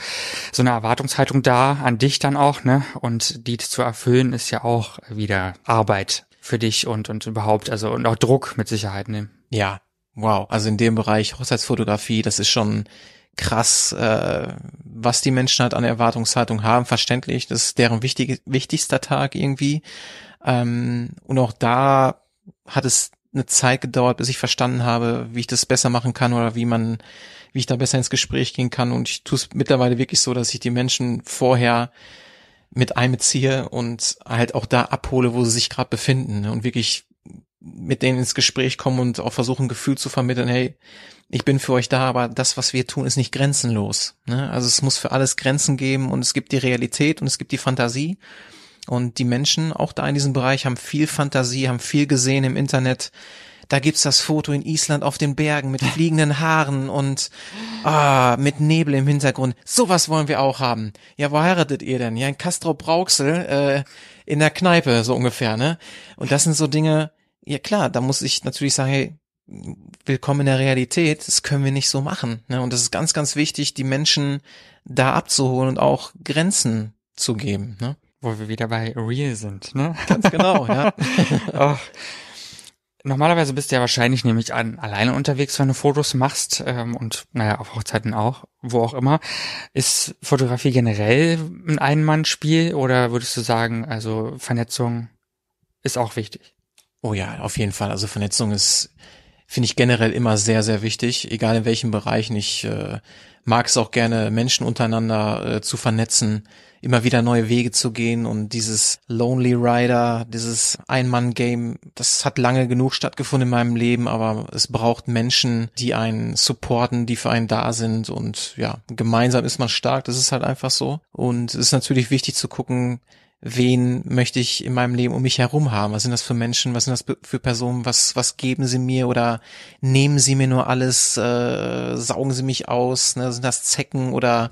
so eine Erwartungshaltung da an dich dann auch, ne? Und die zu erfüllen ist ja auch wieder Arbeit für dich und, und überhaupt. Also und auch Druck mit Sicherheit nehmen. Ja. Wow. Also in dem Bereich Hochzeitsfotografie, das ist schon krass, äh, was die Menschen halt an Erwartungshaltung haben, verständlich. Das ist deren wichtig, wichtigster Tag irgendwie. Ähm, und auch da hat es eine Zeit gedauert, bis ich verstanden habe, wie ich das besser machen kann oder wie man, wie ich da besser ins Gespräch gehen kann. Und ich tue es mittlerweile wirklich so, dass ich die Menschen vorher mit einbeziehe und halt auch da abhole, wo sie sich gerade befinden ne? und wirklich mit denen ins Gespräch kommen und auch versuchen, Gefühl zu vermitteln, hey, ich bin für euch da, aber das, was wir tun, ist nicht grenzenlos. Ne? Also es muss für alles Grenzen geben und es gibt die Realität und es gibt die Fantasie. Und die Menschen, auch da in diesem Bereich, haben viel Fantasie, haben viel gesehen im Internet. Da gibt's das Foto in Island auf den Bergen mit fliegenden Haaren und ah, mit Nebel im Hintergrund. Sowas wollen wir auch haben. Ja, wo heiratet ihr denn? Ja, in Castro Brauxel äh, in der Kneipe, so ungefähr, ne? Und das sind so Dinge, ja klar, da muss ich natürlich sagen, hey, willkommen in der Realität, das können wir nicht so machen. Ne? Und das ist ganz, ganz wichtig, die Menschen da abzuholen und auch Grenzen zu geben. Ne? Wo wir wieder bei Real sind, ne? Ganz genau, ja. oh. Normalerweise bist du ja wahrscheinlich nämlich an, alleine unterwegs, wenn du Fotos machst ähm, und naja, auf Hochzeiten auch, wo auch immer. Ist Fotografie generell ein Einmannspiel oder würdest du sagen, also Vernetzung ist auch wichtig? Oh ja, auf jeden Fall. Also Vernetzung ist finde ich generell immer sehr, sehr wichtig, egal in welchen Bereichen. Ich äh, mag es auch gerne, Menschen untereinander äh, zu vernetzen, immer wieder neue Wege zu gehen und dieses Lonely Rider, dieses Ein-Mann-Game, das hat lange genug stattgefunden in meinem Leben, aber es braucht Menschen, die einen supporten, die für einen da sind und ja, gemeinsam ist man stark, das ist halt einfach so. Und es ist natürlich wichtig zu gucken, wen möchte ich in meinem Leben um mich herum haben? Was sind das für Menschen? Was sind das für Personen? Was, was geben sie mir oder nehmen sie mir nur alles? Äh, saugen sie mich aus? Ne? Sind das Zecken oder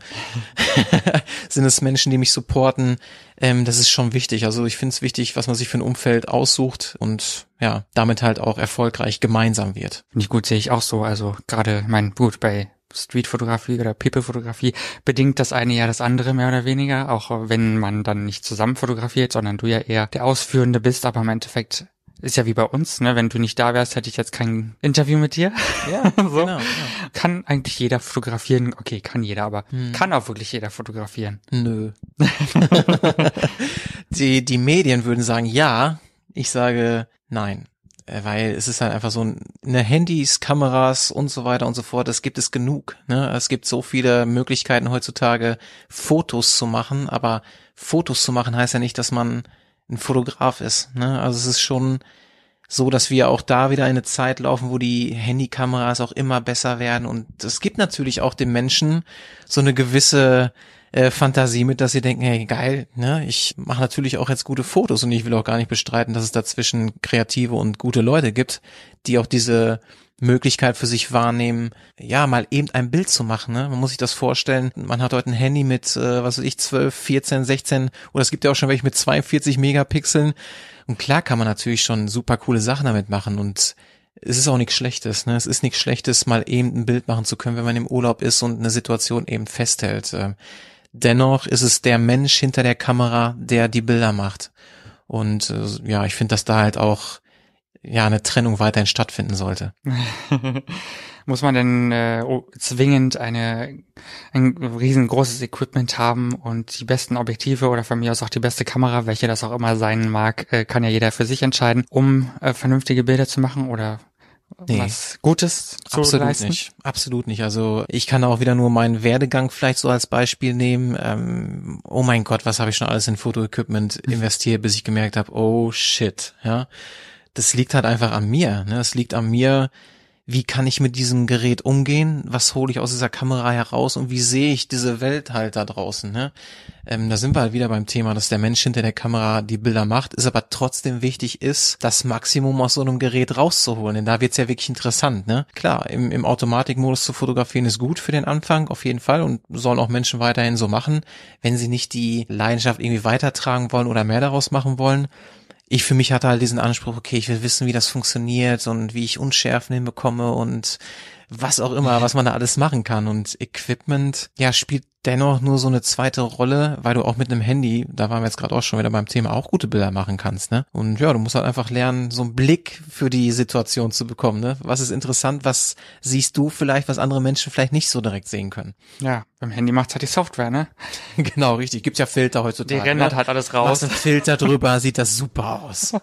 sind es Menschen, die mich supporten? Ähm, das ist schon wichtig. Also ich finde es wichtig, was man sich für ein Umfeld aussucht und ja, damit halt auch erfolgreich gemeinsam wird. Nicht gut, sehe ich auch so. Also gerade, mein gut, bei Streetfotografie oder People-Fotografie bedingt das eine ja das andere mehr oder weniger, auch wenn man dann nicht zusammen fotografiert, sondern du ja eher der Ausführende bist, aber im Endeffekt ist ja wie bei uns, ne? Wenn du nicht da wärst, hätte ich jetzt kein Interview mit dir. Ja, so. genau, genau. Kann eigentlich jeder fotografieren. Okay, kann jeder, aber hm. kann auch wirklich jeder fotografieren? Nö. die, die Medien würden sagen ja. Ich sage nein. Äh, weil es ist halt einfach so, ne, Handys, Kameras und so weiter und so fort, das gibt es genug. Ne? Es gibt so viele Möglichkeiten heutzutage, Fotos zu machen, aber Fotos zu machen heißt ja nicht, dass man ein Fotograf ist. Ne? Also es ist schon so, dass wir auch da wieder eine Zeit laufen, wo die Handykameras auch immer besser werden. Und es gibt natürlich auch dem Menschen so eine gewisse äh, Fantasie mit, dass sie denken, hey, geil, ne, ich mache natürlich auch jetzt gute Fotos und ich will auch gar nicht bestreiten, dass es dazwischen kreative und gute Leute gibt, die auch diese Möglichkeit für sich wahrnehmen, ja, mal eben ein Bild zu machen. Ne? Man muss sich das vorstellen, man hat heute ein Handy mit, äh, was weiß ich, 12, 14, 16 oder es gibt ja auch schon welche mit 42 Megapixeln. Und klar kann man natürlich schon super coole Sachen damit machen und es ist auch nichts Schlechtes. Ne? Es ist nichts Schlechtes, mal eben ein Bild machen zu können, wenn man im Urlaub ist und eine Situation eben festhält. Äh, Dennoch ist es der Mensch hinter der Kamera, der die Bilder macht. Und äh, ja, ich finde, dass da halt auch ja eine Trennung weiterhin stattfinden sollte. Muss man denn äh, zwingend eine, ein riesengroßes Equipment haben und die besten Objektive oder von mir aus auch die beste Kamera, welche das auch immer sein mag, äh, kann ja jeder für sich entscheiden, um äh, vernünftige Bilder zu machen oder nee, was Gutes zu absolut leisten? Nicht, absolut nicht. Also ich kann auch wieder nur meinen Werdegang vielleicht so als Beispiel nehmen. Ähm, oh mein Gott, was habe ich schon alles in Fotoequipment investiert, bis ich gemerkt habe, oh shit, ja. Das liegt halt einfach an mir. Ne? Das liegt an mir, wie kann ich mit diesem Gerät umgehen, was hole ich aus dieser Kamera heraus und wie sehe ich diese Welt halt da draußen. Ne? Ähm, da sind wir halt wieder beim Thema, dass der Mensch hinter der Kamera die Bilder macht, ist aber trotzdem wichtig ist, das Maximum aus so einem Gerät rauszuholen, denn da wird's ja wirklich interessant. Ne? Klar, im, im Automatikmodus zu fotografieren ist gut für den Anfang, auf jeden Fall und sollen auch Menschen weiterhin so machen, wenn sie nicht die Leidenschaft irgendwie weitertragen wollen oder mehr daraus machen wollen ich für mich hatte halt diesen Anspruch, okay, ich will wissen, wie das funktioniert und wie ich Unschärfen hinbekomme und was auch immer, was man da alles machen kann. Und Equipment, ja, spielt dennoch nur so eine zweite Rolle, weil du auch mit einem Handy, da waren wir jetzt gerade auch schon wieder beim Thema, auch gute Bilder machen kannst, ne? Und ja, du musst halt einfach lernen, so einen Blick für die Situation zu bekommen, ne? Was ist interessant, was siehst du vielleicht, was andere Menschen vielleicht nicht so direkt sehen können? Ja, beim Handy macht's halt die Software, ne? genau, richtig. Gibt's ja Filter heutzutage. Die rendert ne? halt alles raus. Machst einen Filter drüber, sieht das super aus.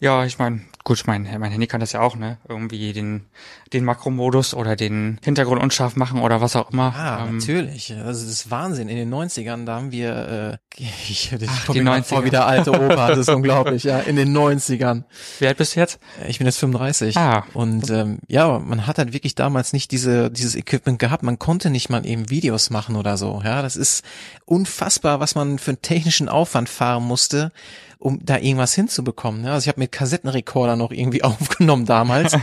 Ja, ich meine, gut, mein, mein Handy kann das ja auch, ne? Irgendwie den, den Makromodus oder den Hintergrund unscharf machen oder was auch immer. Ah, ähm, natürlich. Also das ist Wahnsinn. In den 90ern, da haben wir, äh, ich, ich Ach, komme mir vor wie der alte Opa, das ist unglaublich, ja, in den 90ern. Wie alt bist du jetzt? Ich bin jetzt 35. Ah. Und ähm, ja, man hat halt wirklich damals nicht diese, dieses Equipment gehabt. Man konnte nicht mal eben Videos machen oder so. Ja, das ist unfassbar, was man für einen technischen Aufwand fahren musste um da irgendwas hinzubekommen. Ne? Also ich habe mit Kassettenrekorder noch irgendwie aufgenommen damals.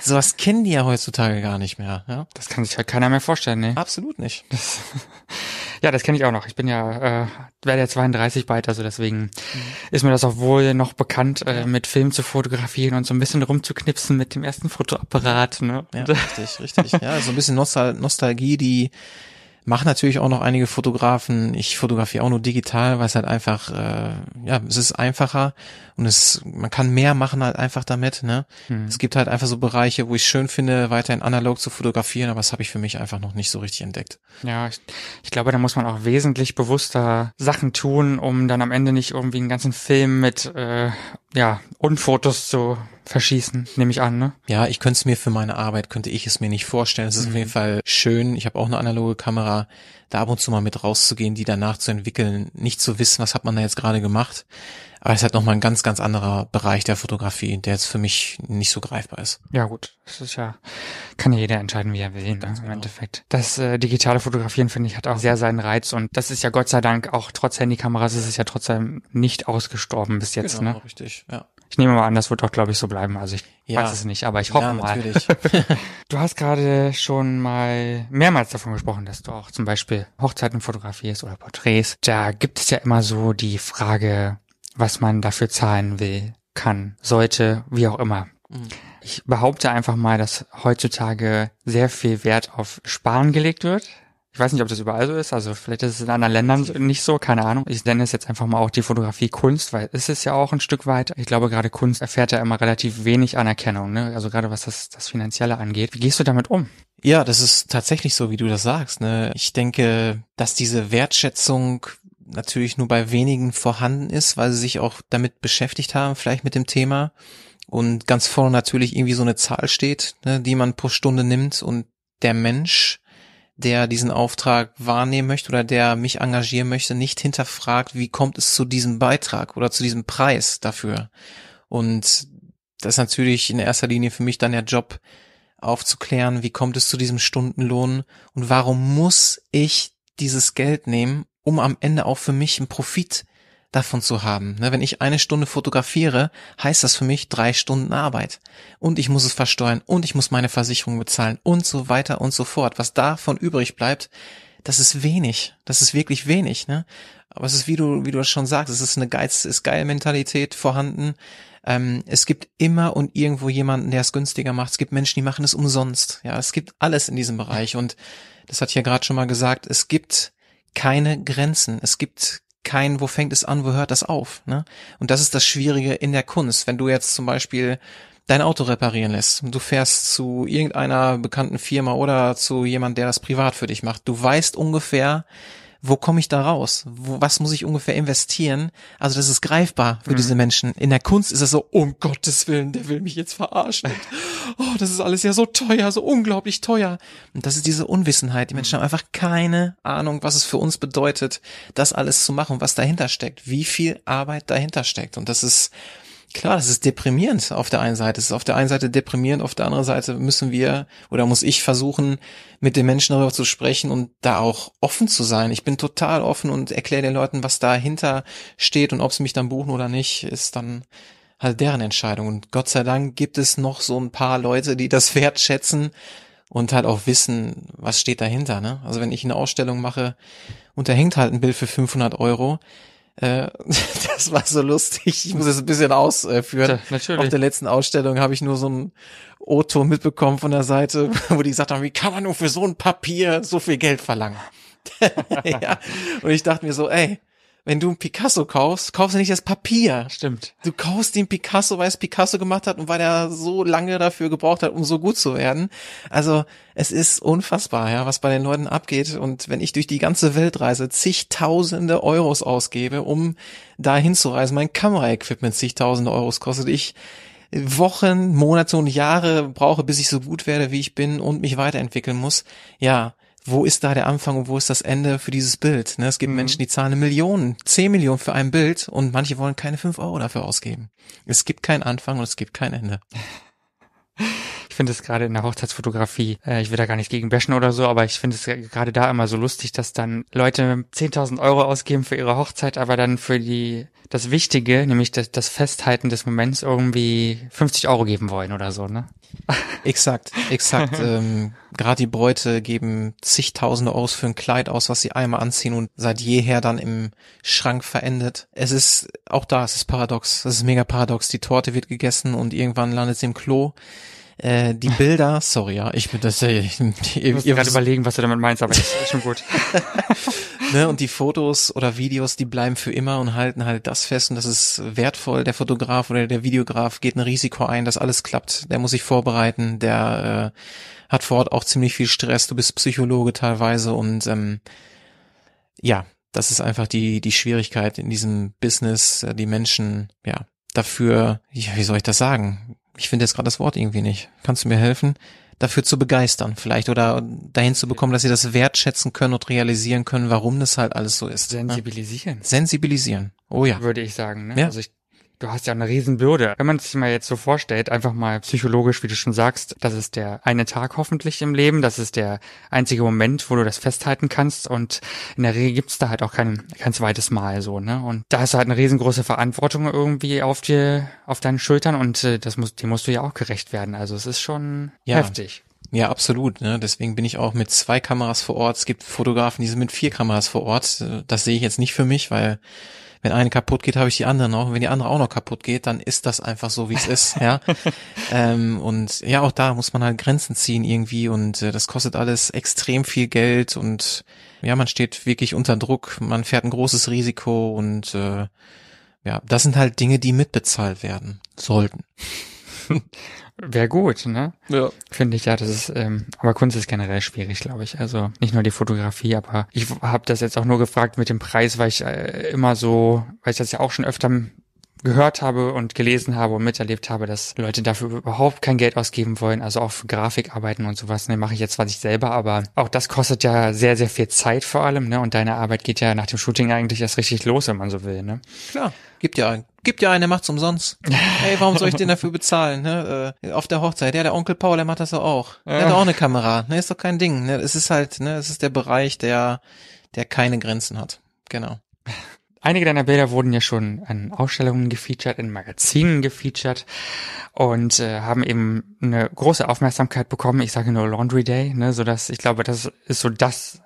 Sowas kennen die ja heutzutage gar nicht mehr. Ja? Das kann sich halt keiner mehr vorstellen, ne? Absolut nicht. Das, ja, das kenne ich auch noch. Ich bin ja, äh, werde ja 32 Byte, also deswegen mhm. ist mir das auch wohl noch bekannt, äh, mit Film zu fotografieren und so ein bisschen rumzuknipsen mit dem ersten Fotoapparat. Ne? Ja, richtig, richtig. Ja, so ein bisschen Nostal Nostalgie, die Mach natürlich auch noch einige Fotografen. Ich fotografiere auch nur digital, weil es halt einfach, äh, ja, es ist einfacher und es, man kann mehr machen halt einfach damit. Ne? Mhm. Es gibt halt einfach so Bereiche, wo ich schön finde, weiterhin analog zu fotografieren, aber das habe ich für mich einfach noch nicht so richtig entdeckt. Ja, ich, ich glaube, da muss man auch wesentlich bewusster Sachen tun, um dann am Ende nicht irgendwie einen ganzen Film mit äh, ja, und Fotos zu verschießen, nehme ich an, ne? Ja, ich könnte es mir für meine Arbeit, könnte ich es mir nicht vorstellen. Es ist mhm. auf jeden mhm. Fall schön. Ich habe auch eine analoge Kamera, da ab und zu mal mit rauszugehen, die danach zu entwickeln, nicht zu wissen, was hat man da jetzt gerade gemacht. Aber es ist halt nochmal ein ganz, ganz anderer Bereich der Fotografie, der jetzt für mich nicht so greifbar ist. Ja, gut. Das ist ja, kann ja jeder entscheiden, wie er will, ne? im genau. Endeffekt. Das äh, digitale Fotografieren, finde ich, hat auch sehr seinen Reiz und das ist ja Gott sei Dank auch trotz Handykameras ist es ja trotzdem nicht ausgestorben bis jetzt, genau, ne? Richtig, ja. Ich nehme mal an, das wird auch, glaube ich, so bleiben. Also ich ja. weiß es nicht, aber ich hoffe ja, mal. du hast gerade schon mal mehrmals davon gesprochen, dass du auch zum Beispiel Hochzeiten fotografierst oder Porträts. Da gibt es ja immer so die Frage, was man dafür zahlen will, kann, sollte, wie auch immer. Mhm. Ich behaupte einfach mal, dass heutzutage sehr viel Wert auf Sparen gelegt wird. Ich weiß nicht, ob das überall so ist. Also vielleicht ist es in anderen Ländern nicht so, keine Ahnung. Ich nenne es jetzt einfach mal auch die Fotografie Kunst, weil es ist ja auch ein Stück weit. Ich glaube, gerade Kunst erfährt ja immer relativ wenig Anerkennung, ne? Also gerade was das, das Finanzielle angeht. Wie gehst du damit um? Ja, das ist tatsächlich so, wie du das sagst. Ne? Ich denke, dass diese Wertschätzung natürlich nur bei wenigen vorhanden ist, weil sie sich auch damit beschäftigt haben, vielleicht mit dem Thema. Und ganz vorne natürlich irgendwie so eine Zahl steht, ne, die man pro Stunde nimmt und der Mensch, der diesen Auftrag wahrnehmen möchte oder der mich engagieren möchte, nicht hinterfragt, wie kommt es zu diesem Beitrag oder zu diesem Preis dafür. Und das ist natürlich in erster Linie für mich dann der Job, aufzuklären, wie kommt es zu diesem Stundenlohn und warum muss ich dieses Geld nehmen, um am Ende auch für mich einen Profit davon zu haben. Ne, wenn ich eine Stunde fotografiere, heißt das für mich drei Stunden Arbeit. Und ich muss es versteuern und ich muss meine Versicherung bezahlen und so weiter und so fort. Was davon übrig bleibt, das ist wenig. Das ist wirklich wenig. Ne? Aber es ist, wie du, wie du das schon sagst, es ist eine Geiz, ist geil Mentalität vorhanden. Ähm, es gibt immer und irgendwo jemanden, der es günstiger macht. Es gibt Menschen, die machen es umsonst. Ja, es gibt alles in diesem Bereich. Und das hat hier gerade schon mal gesagt. Es gibt keine Grenzen. Es gibt kein, wo fängt es an, wo hört das auf. Ne? Und das ist das Schwierige in der Kunst. Wenn du jetzt zum Beispiel dein Auto reparieren lässt und du fährst zu irgendeiner bekannten Firma oder zu jemand, der das privat für dich macht, du weißt ungefähr, wo komme ich da raus? Wo, was muss ich ungefähr investieren? Also das ist greifbar für mhm. diese Menschen. In der Kunst ist es so, um Gottes Willen, der will mich jetzt verarschen. oh, das ist alles ja so teuer, so unglaublich teuer. Und das ist diese Unwissenheit. Die Menschen mhm. haben einfach keine Ahnung, was es für uns bedeutet, das alles zu machen, was dahinter steckt, wie viel Arbeit dahinter steckt. Und das ist Klar, das ist deprimierend auf der einen Seite. Es ist auf der einen Seite deprimierend, auf der anderen Seite müssen wir oder muss ich versuchen, mit den Menschen darüber zu sprechen und da auch offen zu sein. Ich bin total offen und erkläre den Leuten, was dahinter steht und ob sie mich dann buchen oder nicht, ist dann halt deren Entscheidung. Und Gott sei Dank gibt es noch so ein paar Leute, die das wertschätzen und halt auch wissen, was steht dahinter. Ne? Also wenn ich eine Ausstellung mache und da hängt halt ein Bild für 500 Euro, äh, das war so lustig. Ich muss es ein bisschen ausführen. Ja, natürlich. Auf der letzten Ausstellung habe ich nur so ein O-Ton mitbekommen von der Seite, wo die gesagt haben, wie kann man nur für so ein Papier so viel Geld verlangen? ja. Und ich dachte mir so, ey, wenn du ein Picasso kaufst, kaufst du nicht das Papier. Stimmt. Du kaufst den Picasso, weil es Picasso gemacht hat und weil er so lange dafür gebraucht hat, um so gut zu werden. Also es ist unfassbar, ja, was bei den Leuten abgeht. Und wenn ich durch die ganze Welt reise, zigtausende Euros ausgebe, um da hinzureisen, mein Kameraequipment zigtausende Euros kostet ich. Wochen, Monate und Jahre brauche, bis ich so gut werde, wie ich bin und mich weiterentwickeln muss. Ja, wo ist da der Anfang und wo ist das Ende für dieses Bild? Ne? Es gibt mhm. Menschen, die zahlen eine Million, zehn Millionen für ein Bild und manche wollen keine fünf Euro dafür ausgeben. Es gibt keinen Anfang und es gibt kein Ende. finde es gerade in der Hochzeitsfotografie, äh, ich will da gar nicht gegen bashen oder so, aber ich finde es gerade da immer so lustig, dass dann Leute 10.000 Euro ausgeben für ihre Hochzeit, aber dann für die das Wichtige, nämlich das, das Festhalten des Moments, irgendwie 50 Euro geben wollen oder so, ne? exakt, exakt. ähm, Gerade die Bräute geben zigtausende Euros für ein Kleid aus, was sie einmal anziehen und seit jeher dann im Schrank verendet. Es ist auch da, es ist paradox. Es ist mega paradox. Die Torte wird gegessen und irgendwann landet sie im Klo. Äh, die Bilder, sorry, ja, ich bin das ja. Äh, ich, ich muss gerade überlegen, was du damit meinst, aber das ist schon gut. ne, und die Fotos oder Videos, die bleiben für immer und halten halt das fest und das ist wertvoll. Der Fotograf oder der Videograf geht ein Risiko ein, dass alles klappt. Der muss sich vorbereiten, der äh, hat vor Ort auch ziemlich viel Stress. Du bist Psychologe teilweise und ähm, ja, das ist einfach die, die Schwierigkeit in diesem Business, äh, die Menschen, ja, dafür, ja, wie soll ich das sagen? ich finde jetzt gerade das Wort irgendwie nicht. Kannst du mir helfen? Dafür zu begeistern, vielleicht oder dahin zu bekommen, dass sie das wertschätzen können und realisieren können, warum das halt alles so ist. Ne? Sensibilisieren. Ne? Sensibilisieren. Oh ja. Würde ich sagen. Ne? Ja. Also ich du hast ja eine Riesenbürde. Wenn man sich mal jetzt so vorstellt, einfach mal psychologisch, wie du schon sagst, das ist der eine Tag hoffentlich im Leben, das ist der einzige Moment, wo du das festhalten kannst und in der Regel gibt's da halt auch kein, kein zweites Mal so, ne? Und da hast du halt eine riesengroße Verantwortung irgendwie auf dir, auf deinen Schultern und äh, das muss, dem musst du ja auch gerecht werden. Also es ist schon ja. heftig. Ja, absolut. Ne? Deswegen bin ich auch mit zwei Kameras vor Ort. Es gibt Fotografen, die sind mit vier Kameras vor Ort. Das sehe ich jetzt nicht für mich, weil wenn eine kaputt geht, habe ich die andere noch. Und wenn die andere auch noch kaputt geht, dann ist das einfach so, wie es ist. Ja. ähm, und ja, auch da muss man halt Grenzen ziehen irgendwie. Und äh, das kostet alles extrem viel Geld. Und ja, man steht wirklich unter Druck. Man fährt ein großes Risiko. Und äh, ja, das sind halt Dinge, die mitbezahlt werden sollten. Wäre gut, ne? Ja. Finde ich ja, das ist, ähm, aber Kunst ist generell schwierig, glaube ich. Also nicht nur die Fotografie, aber ich habe das jetzt auch nur gefragt mit dem Preis, weil ich äh, immer so, weil ich das ja auch schon öfter gehört habe und gelesen habe und miterlebt habe, dass Leute dafür überhaupt kein Geld ausgeben wollen, also auch für Grafikarbeiten und sowas, ne, mache ich jetzt zwar nicht selber, aber auch das kostet ja sehr, sehr viel Zeit vor allem, ne, und deine Arbeit geht ja nach dem Shooting eigentlich erst richtig los, wenn man so will, ne. Klar, gibt ja gibt ja einen, der macht's umsonst. Hey, warum soll ich den dafür bezahlen? Ne? Äh, auf der Hochzeit. Ja, der Onkel Paul, der macht das doch auch. Der hat auch eine Kamera. Ne, ist doch kein Ding. Ne? Es ist halt, ne, es ist der Bereich, der, der keine Grenzen hat. Genau. Einige deiner Bilder wurden ja schon an Ausstellungen gefeatured, in Magazinen gefeatured und äh, haben eben eine große Aufmerksamkeit bekommen. Ich sage nur Laundry Day, ne, so dass ich glaube, das ist so das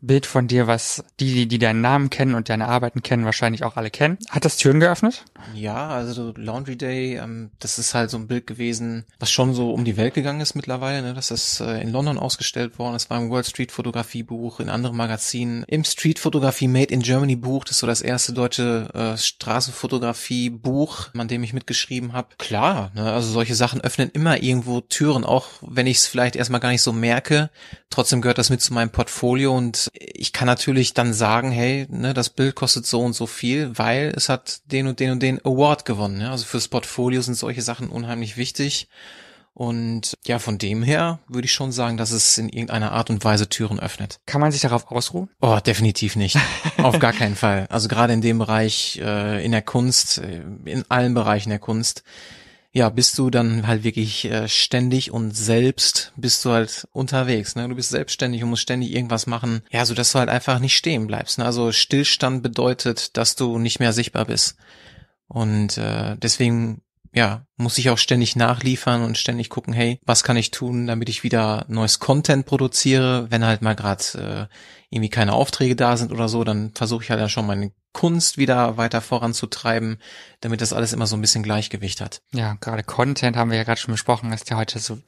Bild von dir, was die, die deinen Namen kennen und deine Arbeiten kennen, wahrscheinlich auch alle kennen. Hat das Türen geöffnet? Ja, also Laundry Day, ähm, das ist halt so ein Bild gewesen, was schon so um die Welt gegangen ist mittlerweile, ne? dass das äh, in London ausgestellt worden ist, war im World Street Fotografie Buch, in anderen Magazinen, im Street Fotografie Made in Germany Buch, das ist so das erste deutsche äh, Straßenfotografie-Buch, an dem ich mitgeschrieben habe. Klar, ne? also solche Sachen öffnen immer irgendwo Türen, auch wenn ich es vielleicht erstmal gar nicht so merke. Trotzdem gehört das mit zu meinem Portfolio und ich kann natürlich dann sagen, hey, ne, das Bild kostet so und so viel, weil es hat den und den und den Award gewonnen. Ja? Also fürs Portfolio sind solche Sachen unheimlich wichtig. Und ja, von dem her würde ich schon sagen, dass es in irgendeiner Art und Weise Türen öffnet. Kann man sich darauf ausruhen? Oh, definitiv nicht. Auf gar keinen Fall. Also gerade in dem Bereich, äh, in der Kunst, äh, in allen Bereichen der Kunst, ja, bist du dann halt wirklich äh, ständig und selbst bist du halt unterwegs. Ne? Du bist selbstständig und musst ständig irgendwas machen, ja, so dass du halt einfach nicht stehen bleibst. Ne? Also Stillstand bedeutet, dass du nicht mehr sichtbar bist. Und äh, deswegen, ja, muss ich auch ständig nachliefern und ständig gucken, hey, was kann ich tun, damit ich wieder neues Content produziere, wenn halt mal gerade äh, irgendwie keine Aufträge da sind oder so, dann versuche ich halt ja schon meine Kunst wieder weiter voranzutreiben, damit das alles immer so ein bisschen Gleichgewicht hat. Ja, gerade Content haben wir ja gerade schon besprochen, ist ja heute so,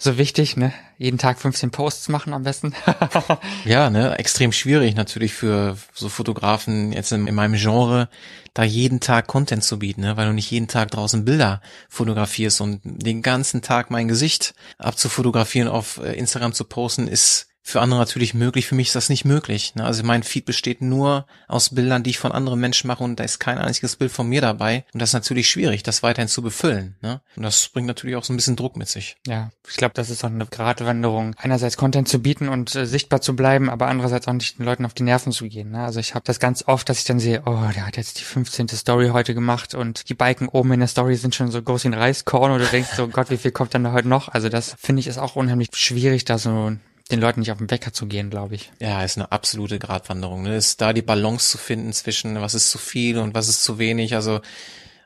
so wichtig, ne? Jeden Tag 15 Posts machen am besten. ja, ne? Extrem schwierig natürlich für so Fotografen jetzt in, in meinem Genre, da jeden Tag Content zu bieten, ne? weil du nicht jeden Tag draußen Bilder fotografierst und den ganzen Tag mein Gesicht abzufotografieren, auf äh, Instagram zu posten, ist für andere natürlich möglich, für mich ist das nicht möglich. Ne? Also mein Feed besteht nur aus Bildern, die ich von anderen Menschen mache und da ist kein einziges Bild von mir dabei. Und das ist natürlich schwierig, das weiterhin zu befüllen. Ne? Und das bringt natürlich auch so ein bisschen Druck mit sich. Ja, ich glaube, das ist auch eine Gratwanderung. Einerseits Content zu bieten und äh, sichtbar zu bleiben, aber andererseits auch nicht den Leuten auf die Nerven zu gehen. Ne? Also ich habe das ganz oft, dass ich dann sehe, oh, der hat jetzt die 15. Story heute gemacht und die Balken oben in der Story sind schon so groß wie ein Reiskorn und du denkst so, oh Gott, wie viel kommt dann da heute noch? Also das finde ich ist auch unheimlich schwierig, da so den Leuten nicht auf den Wecker zu gehen, glaube ich. Ja, ist eine absolute Gratwanderung. Ne? Ist da die Balance zu finden zwischen was ist zu viel und was ist zu wenig. Also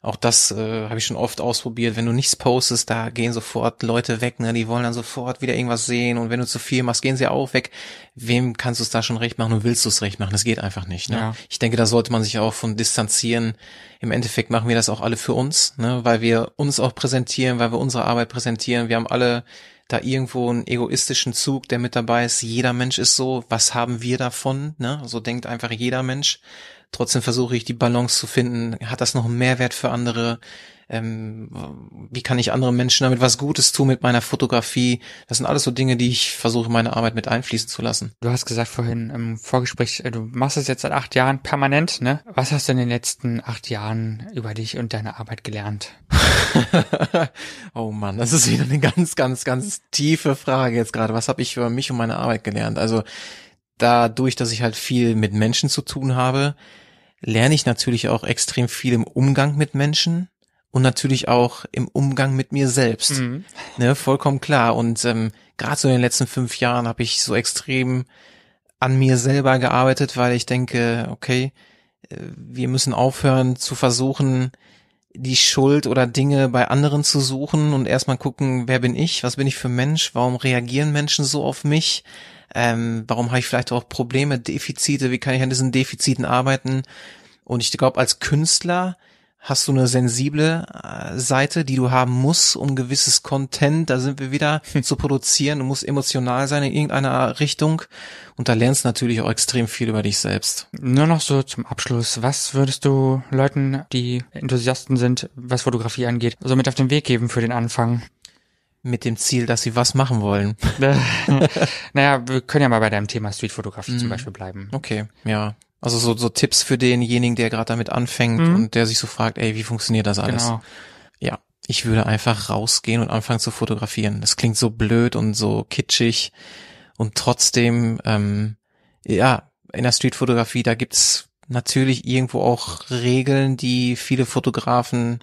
auch das äh, habe ich schon oft ausprobiert. Wenn du nichts postest, da gehen sofort Leute weg, ne? die wollen dann sofort wieder irgendwas sehen. Und wenn du zu viel machst, gehen sie auch weg. Wem kannst du es da schon recht machen und willst du es recht machen? Das geht einfach nicht. Ne? Ja. Ich denke, da sollte man sich auch von distanzieren. Im Endeffekt machen wir das auch alle für uns, ne? weil wir uns auch präsentieren, weil wir unsere Arbeit präsentieren. Wir haben alle da irgendwo einen egoistischen Zug, der mit dabei ist. Jeder Mensch ist so. Was haben wir davon? Ne? So denkt einfach jeder Mensch. Trotzdem versuche ich die Balance zu finden. Hat das noch einen Mehrwert für andere? Ähm, wie kann ich anderen Menschen damit was Gutes tun mit meiner Fotografie? Das sind alles so Dinge, die ich versuche, meine Arbeit mit einfließen zu lassen. Du hast gesagt vorhin im Vorgespräch, äh, du machst das jetzt seit acht Jahren permanent, ne? Was hast du in den letzten acht Jahren über dich und deine Arbeit gelernt? oh Mann, das ist wieder eine ganz, ganz, ganz tiefe Frage jetzt gerade. Was habe ich über mich und meine Arbeit gelernt? Also dadurch, dass ich halt viel mit Menschen zu tun habe, lerne ich natürlich auch extrem viel im Umgang mit Menschen und natürlich auch im Umgang mit mir selbst. Mhm. Ne, vollkommen klar. Und ähm, gerade so in den letzten fünf Jahren habe ich so extrem an mir selber gearbeitet, weil ich denke, okay, äh, wir müssen aufhören zu versuchen, die Schuld oder Dinge bei anderen zu suchen und erstmal gucken, wer bin ich, was bin ich für Mensch, warum reagieren Menschen so auf mich, ähm, warum habe ich vielleicht auch Probleme, Defizite, wie kann ich an diesen Defiziten arbeiten? Und ich glaube, als Künstler hast du eine sensible äh, Seite, die du haben musst, um gewisses Content, da sind wir wieder, hm. zu produzieren. Du musst emotional sein in irgendeiner Richtung. Und da lernst du natürlich auch extrem viel über dich selbst. Nur noch so zum Abschluss. Was würdest du Leuten, die Enthusiasten sind, was Fotografie angeht, so mit auf den Weg geben für den Anfang? mit dem Ziel, dass sie was machen wollen. naja, wir können ja mal bei deinem Thema Streetfotografie mhm. zum Beispiel bleiben. Okay, ja. Also so, so Tipps für denjenigen, der gerade damit anfängt mhm. und der sich so fragt, ey, wie funktioniert das alles? Genau. Ja, ich würde einfach rausgehen und anfangen zu fotografieren. Das klingt so blöd und so kitschig und trotzdem, ähm, ja, in der Streetfotografie, da gibt's natürlich irgendwo auch Regeln, die viele Fotografen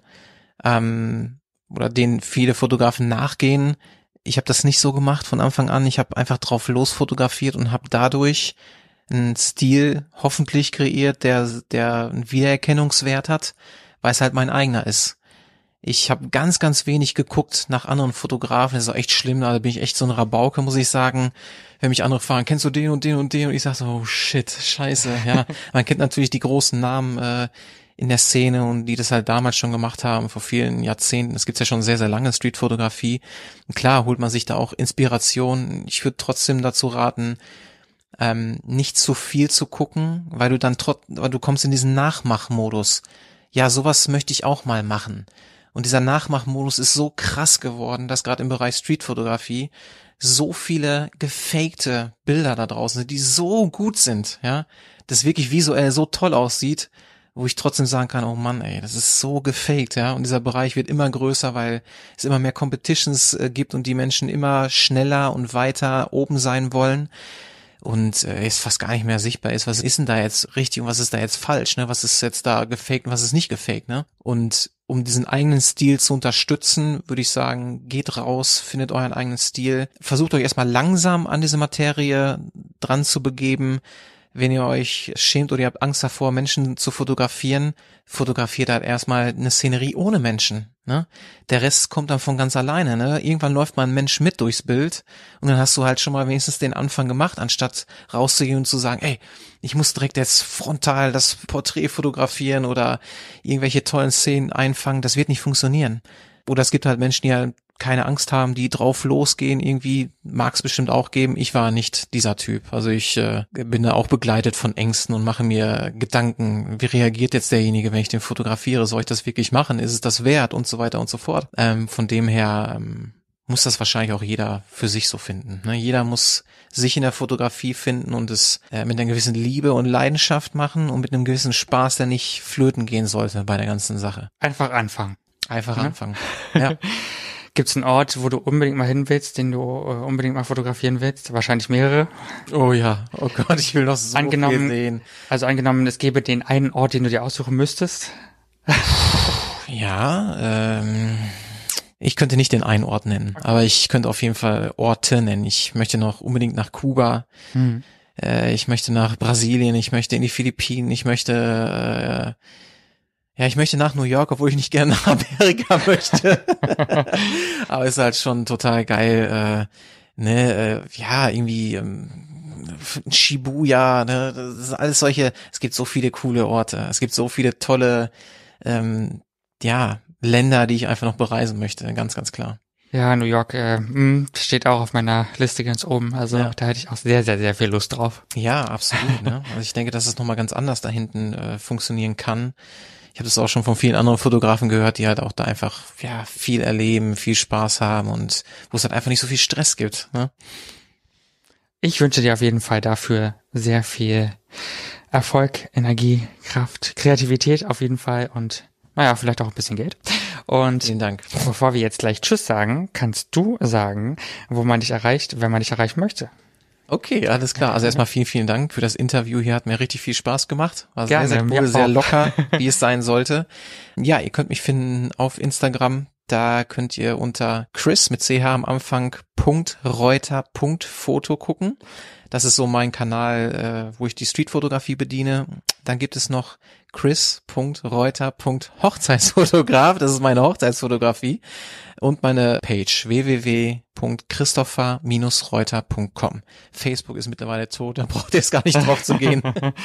ähm, oder den viele Fotografen nachgehen. Ich habe das nicht so gemacht von Anfang an. Ich habe einfach drauf losfotografiert und habe dadurch einen Stil hoffentlich kreiert, der, der einen Wiedererkennungswert hat, weil es halt mein eigener ist. Ich habe ganz, ganz wenig geguckt nach anderen Fotografen. Das ist auch echt schlimm. Da bin ich echt so ein Rabauke, muss ich sagen. Wenn mich andere fragen, kennst du den und den und den? Und ich sage so, oh shit, scheiße. Ja, man kennt natürlich die großen Namen. Äh, in der Szene und die das halt damals schon gemacht haben, vor vielen Jahrzehnten. Es gibt ja schon sehr, sehr lange Streetfotografie. klar holt man sich da auch Inspiration. Ich würde trotzdem dazu raten, ähm, nicht zu viel zu gucken, weil du dann trotz, weil du kommst in diesen Nachmachmodus. Ja, sowas möchte ich auch mal machen. Und dieser Nachmachmodus ist so krass geworden, dass gerade im Bereich Streetfotografie so viele gefakte Bilder da draußen sind, die so gut sind, ja, das wirklich visuell so toll aussieht, wo ich trotzdem sagen kann, oh Mann, ey, das ist so gefaked, ja. Und dieser Bereich wird immer größer, weil es immer mehr Competitions äh, gibt und die Menschen immer schneller und weiter oben sein wollen und äh, fast gar nicht mehr sichtbar ist, was ist denn da jetzt richtig und was ist da jetzt falsch, ne? Was ist jetzt da gefaked und was ist nicht gefaked, ne? Und um diesen eigenen Stil zu unterstützen, würde ich sagen, geht raus, findet euren eigenen Stil, versucht euch erstmal langsam an diese Materie dran zu begeben, wenn ihr euch schämt oder ihr habt Angst davor, Menschen zu fotografieren, fotografiert halt erstmal eine Szenerie ohne Menschen. Ne? Der Rest kommt dann von ganz alleine. Ne? Irgendwann läuft mal ein Mensch mit durchs Bild und dann hast du halt schon mal wenigstens den Anfang gemacht, anstatt rauszugehen und zu sagen, ey, ich muss direkt jetzt frontal das Porträt fotografieren oder irgendwelche tollen Szenen einfangen. Das wird nicht funktionieren. Oder es gibt halt Menschen, die halt keine Angst haben, die drauf losgehen irgendwie, mag es bestimmt auch geben. Ich war nicht dieser Typ. Also ich äh, bin da auch begleitet von Ängsten und mache mir Gedanken, wie reagiert jetzt derjenige, wenn ich den fotografiere? Soll ich das wirklich machen? Ist es das wert? Und so weiter und so fort. Ähm, von dem her ähm, muss das wahrscheinlich auch jeder für sich so finden. Ne? Jeder muss sich in der Fotografie finden und es äh, mit einer gewissen Liebe und Leidenschaft machen und mit einem gewissen Spaß, der nicht flöten gehen sollte bei der ganzen Sache. Einfach anfangen. Einfach ja? Ne? anfangen. Ja. Gibt es einen Ort, wo du unbedingt mal hin willst, den du äh, unbedingt mal fotografieren willst? Wahrscheinlich mehrere. Oh ja, oh Gott, ich will noch so angenommen, viel sehen. Also angenommen, es gäbe den einen Ort, den du dir aussuchen müsstest. ja, ähm, ich könnte nicht den einen Ort nennen, okay. aber ich könnte auf jeden Fall Orte nennen. Ich möchte noch unbedingt nach Kuba. Hm. Äh, ich möchte nach Brasilien, ich möchte in die Philippinen, ich möchte äh, ja, ich möchte nach New York, obwohl ich nicht gerne nach Amerika möchte. Aber ist halt schon total geil. Äh, ne, äh, ja, irgendwie ähm, Shibuya, ne, das ist alles solche. Es gibt so viele coole Orte. Es gibt so viele tolle, ähm, ja, Länder, die ich einfach noch bereisen möchte. Ganz, ganz klar. Ja, New York äh, hm, steht auch auf meiner Liste ganz oben. Also ja. da hätte ich auch sehr, sehr, sehr viel Lust drauf. Ja, absolut. ne? Also ich denke, dass es nochmal ganz anders da hinten äh, funktionieren kann ich habe das auch schon von vielen anderen Fotografen gehört, die halt auch da einfach ja viel erleben, viel Spaß haben und wo es halt einfach nicht so viel Stress gibt. Ne? Ich wünsche dir auf jeden Fall dafür sehr viel Erfolg, Energie, Kraft, Kreativität auf jeden Fall und naja, vielleicht auch ein bisschen Geld. Und Vielen Dank. bevor wir jetzt gleich Tschüss sagen, kannst du sagen, wo man dich erreicht, wenn man dich erreichen möchte. Okay, alles klar. Also erstmal vielen, vielen Dank für das Interview. Hier hat mir richtig viel Spaß gemacht. War sehr, sehr cool, sehr locker, wie es sein sollte. Ja, ihr könnt mich finden auf Instagram. Da könnt ihr unter Chris mit CH am Anfang Punkt Reuter Punkt Foto gucken. Das ist so mein Kanal, äh, wo ich die Streetfotografie bediene. Dann gibt es noch chris.reuter.hochzeitsfotograf, das ist meine Hochzeitsfotografie, und meine Page www.christopher-reuter.com. Facebook ist mittlerweile tot, da braucht ihr es gar nicht drauf zu gehen.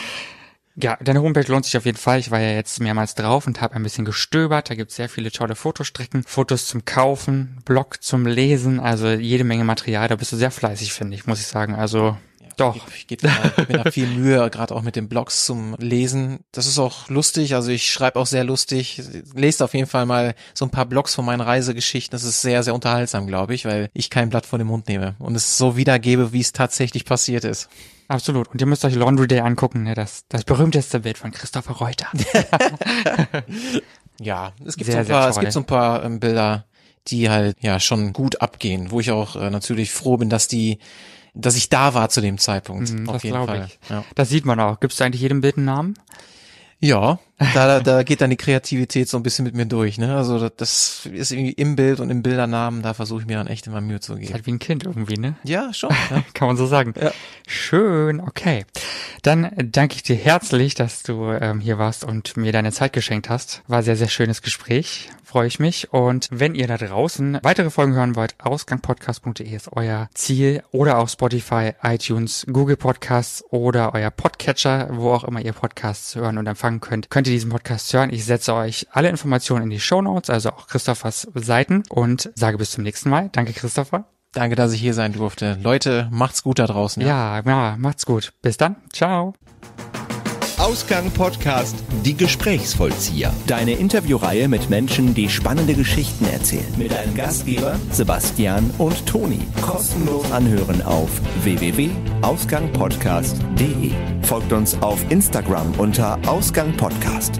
Ja, deine Homepage lohnt sich auf jeden Fall. Ich war ja jetzt mehrmals drauf und habe ein bisschen gestöbert. Da gibt's sehr viele tolle Fotostrecken, Fotos zum Kaufen, Blog zum Lesen, also jede Menge Material. Da bist du sehr fleißig, finde ich, muss ich sagen. Also doch. Ich, gebe mir, geb mir da viel Mühe, gerade auch mit den Blogs zum Lesen. Das ist auch lustig, also ich schreibe auch sehr lustig. Lest auf jeden Fall mal so ein paar Blogs von meinen Reisegeschichten. Das ist sehr, sehr unterhaltsam, glaube ich, weil ich kein Blatt vor den Mund nehme und es so wiedergebe, wie es tatsächlich passiert ist. Absolut. Und ihr müsst euch Laundry Day angucken, ne? das, das berühmteste Bild von Christopher Reuter. ja, es gibt, sehr, so, ein paar, es gibt so ein paar ähm, Bilder, die halt ja schon gut abgehen, wo ich auch äh, natürlich froh bin, dass die dass ich da war zu dem Zeitpunkt. Mhm, auf jeden Fall. Ich. Ja. Das sieht man auch. Gibst du eigentlich jedem Bild einen Namen? Ja, da, da da geht dann die Kreativität so ein bisschen mit mir durch, ne? Also das, das ist irgendwie im Bild und im Bildernamen, da versuche ich mir dann echt immer Mühe zu geben. Ist halt wie ein Kind irgendwie, ne? Ja, schon. Ja. Kann man so sagen. Ja. Schön, okay. Dann danke ich dir herzlich, dass du ähm, hier warst und mir deine Zeit geschenkt hast. War sehr, sehr schönes Gespräch. Freue ich mich. Und wenn ihr da draußen weitere Folgen hören wollt, ausgangpodcast.de ist euer Ziel oder auch Spotify, iTunes, Google Podcasts oder euer Podcatcher, wo auch immer ihr Podcasts hören und empfangen könnt, könnt Leute, die diesen Podcast hören, ich setze euch alle Informationen in die Show Notes, also auch Christophers Seiten und sage bis zum nächsten Mal. Danke, Christopher. Danke, dass ich hier sein durfte. Leute, macht's gut da draußen. Ja, ja, ja macht's gut. Bis dann. Ciao. Ausgang Podcast Die Gesprächsvollzieher. Deine Interviewreihe mit Menschen, die spannende Geschichten erzählen. Mit deinen Gastgeber Sebastian und Toni. Kostenlos anhören auf www.ausgangpodcast.de. Folgt uns auf Instagram unter Ausgang Podcast.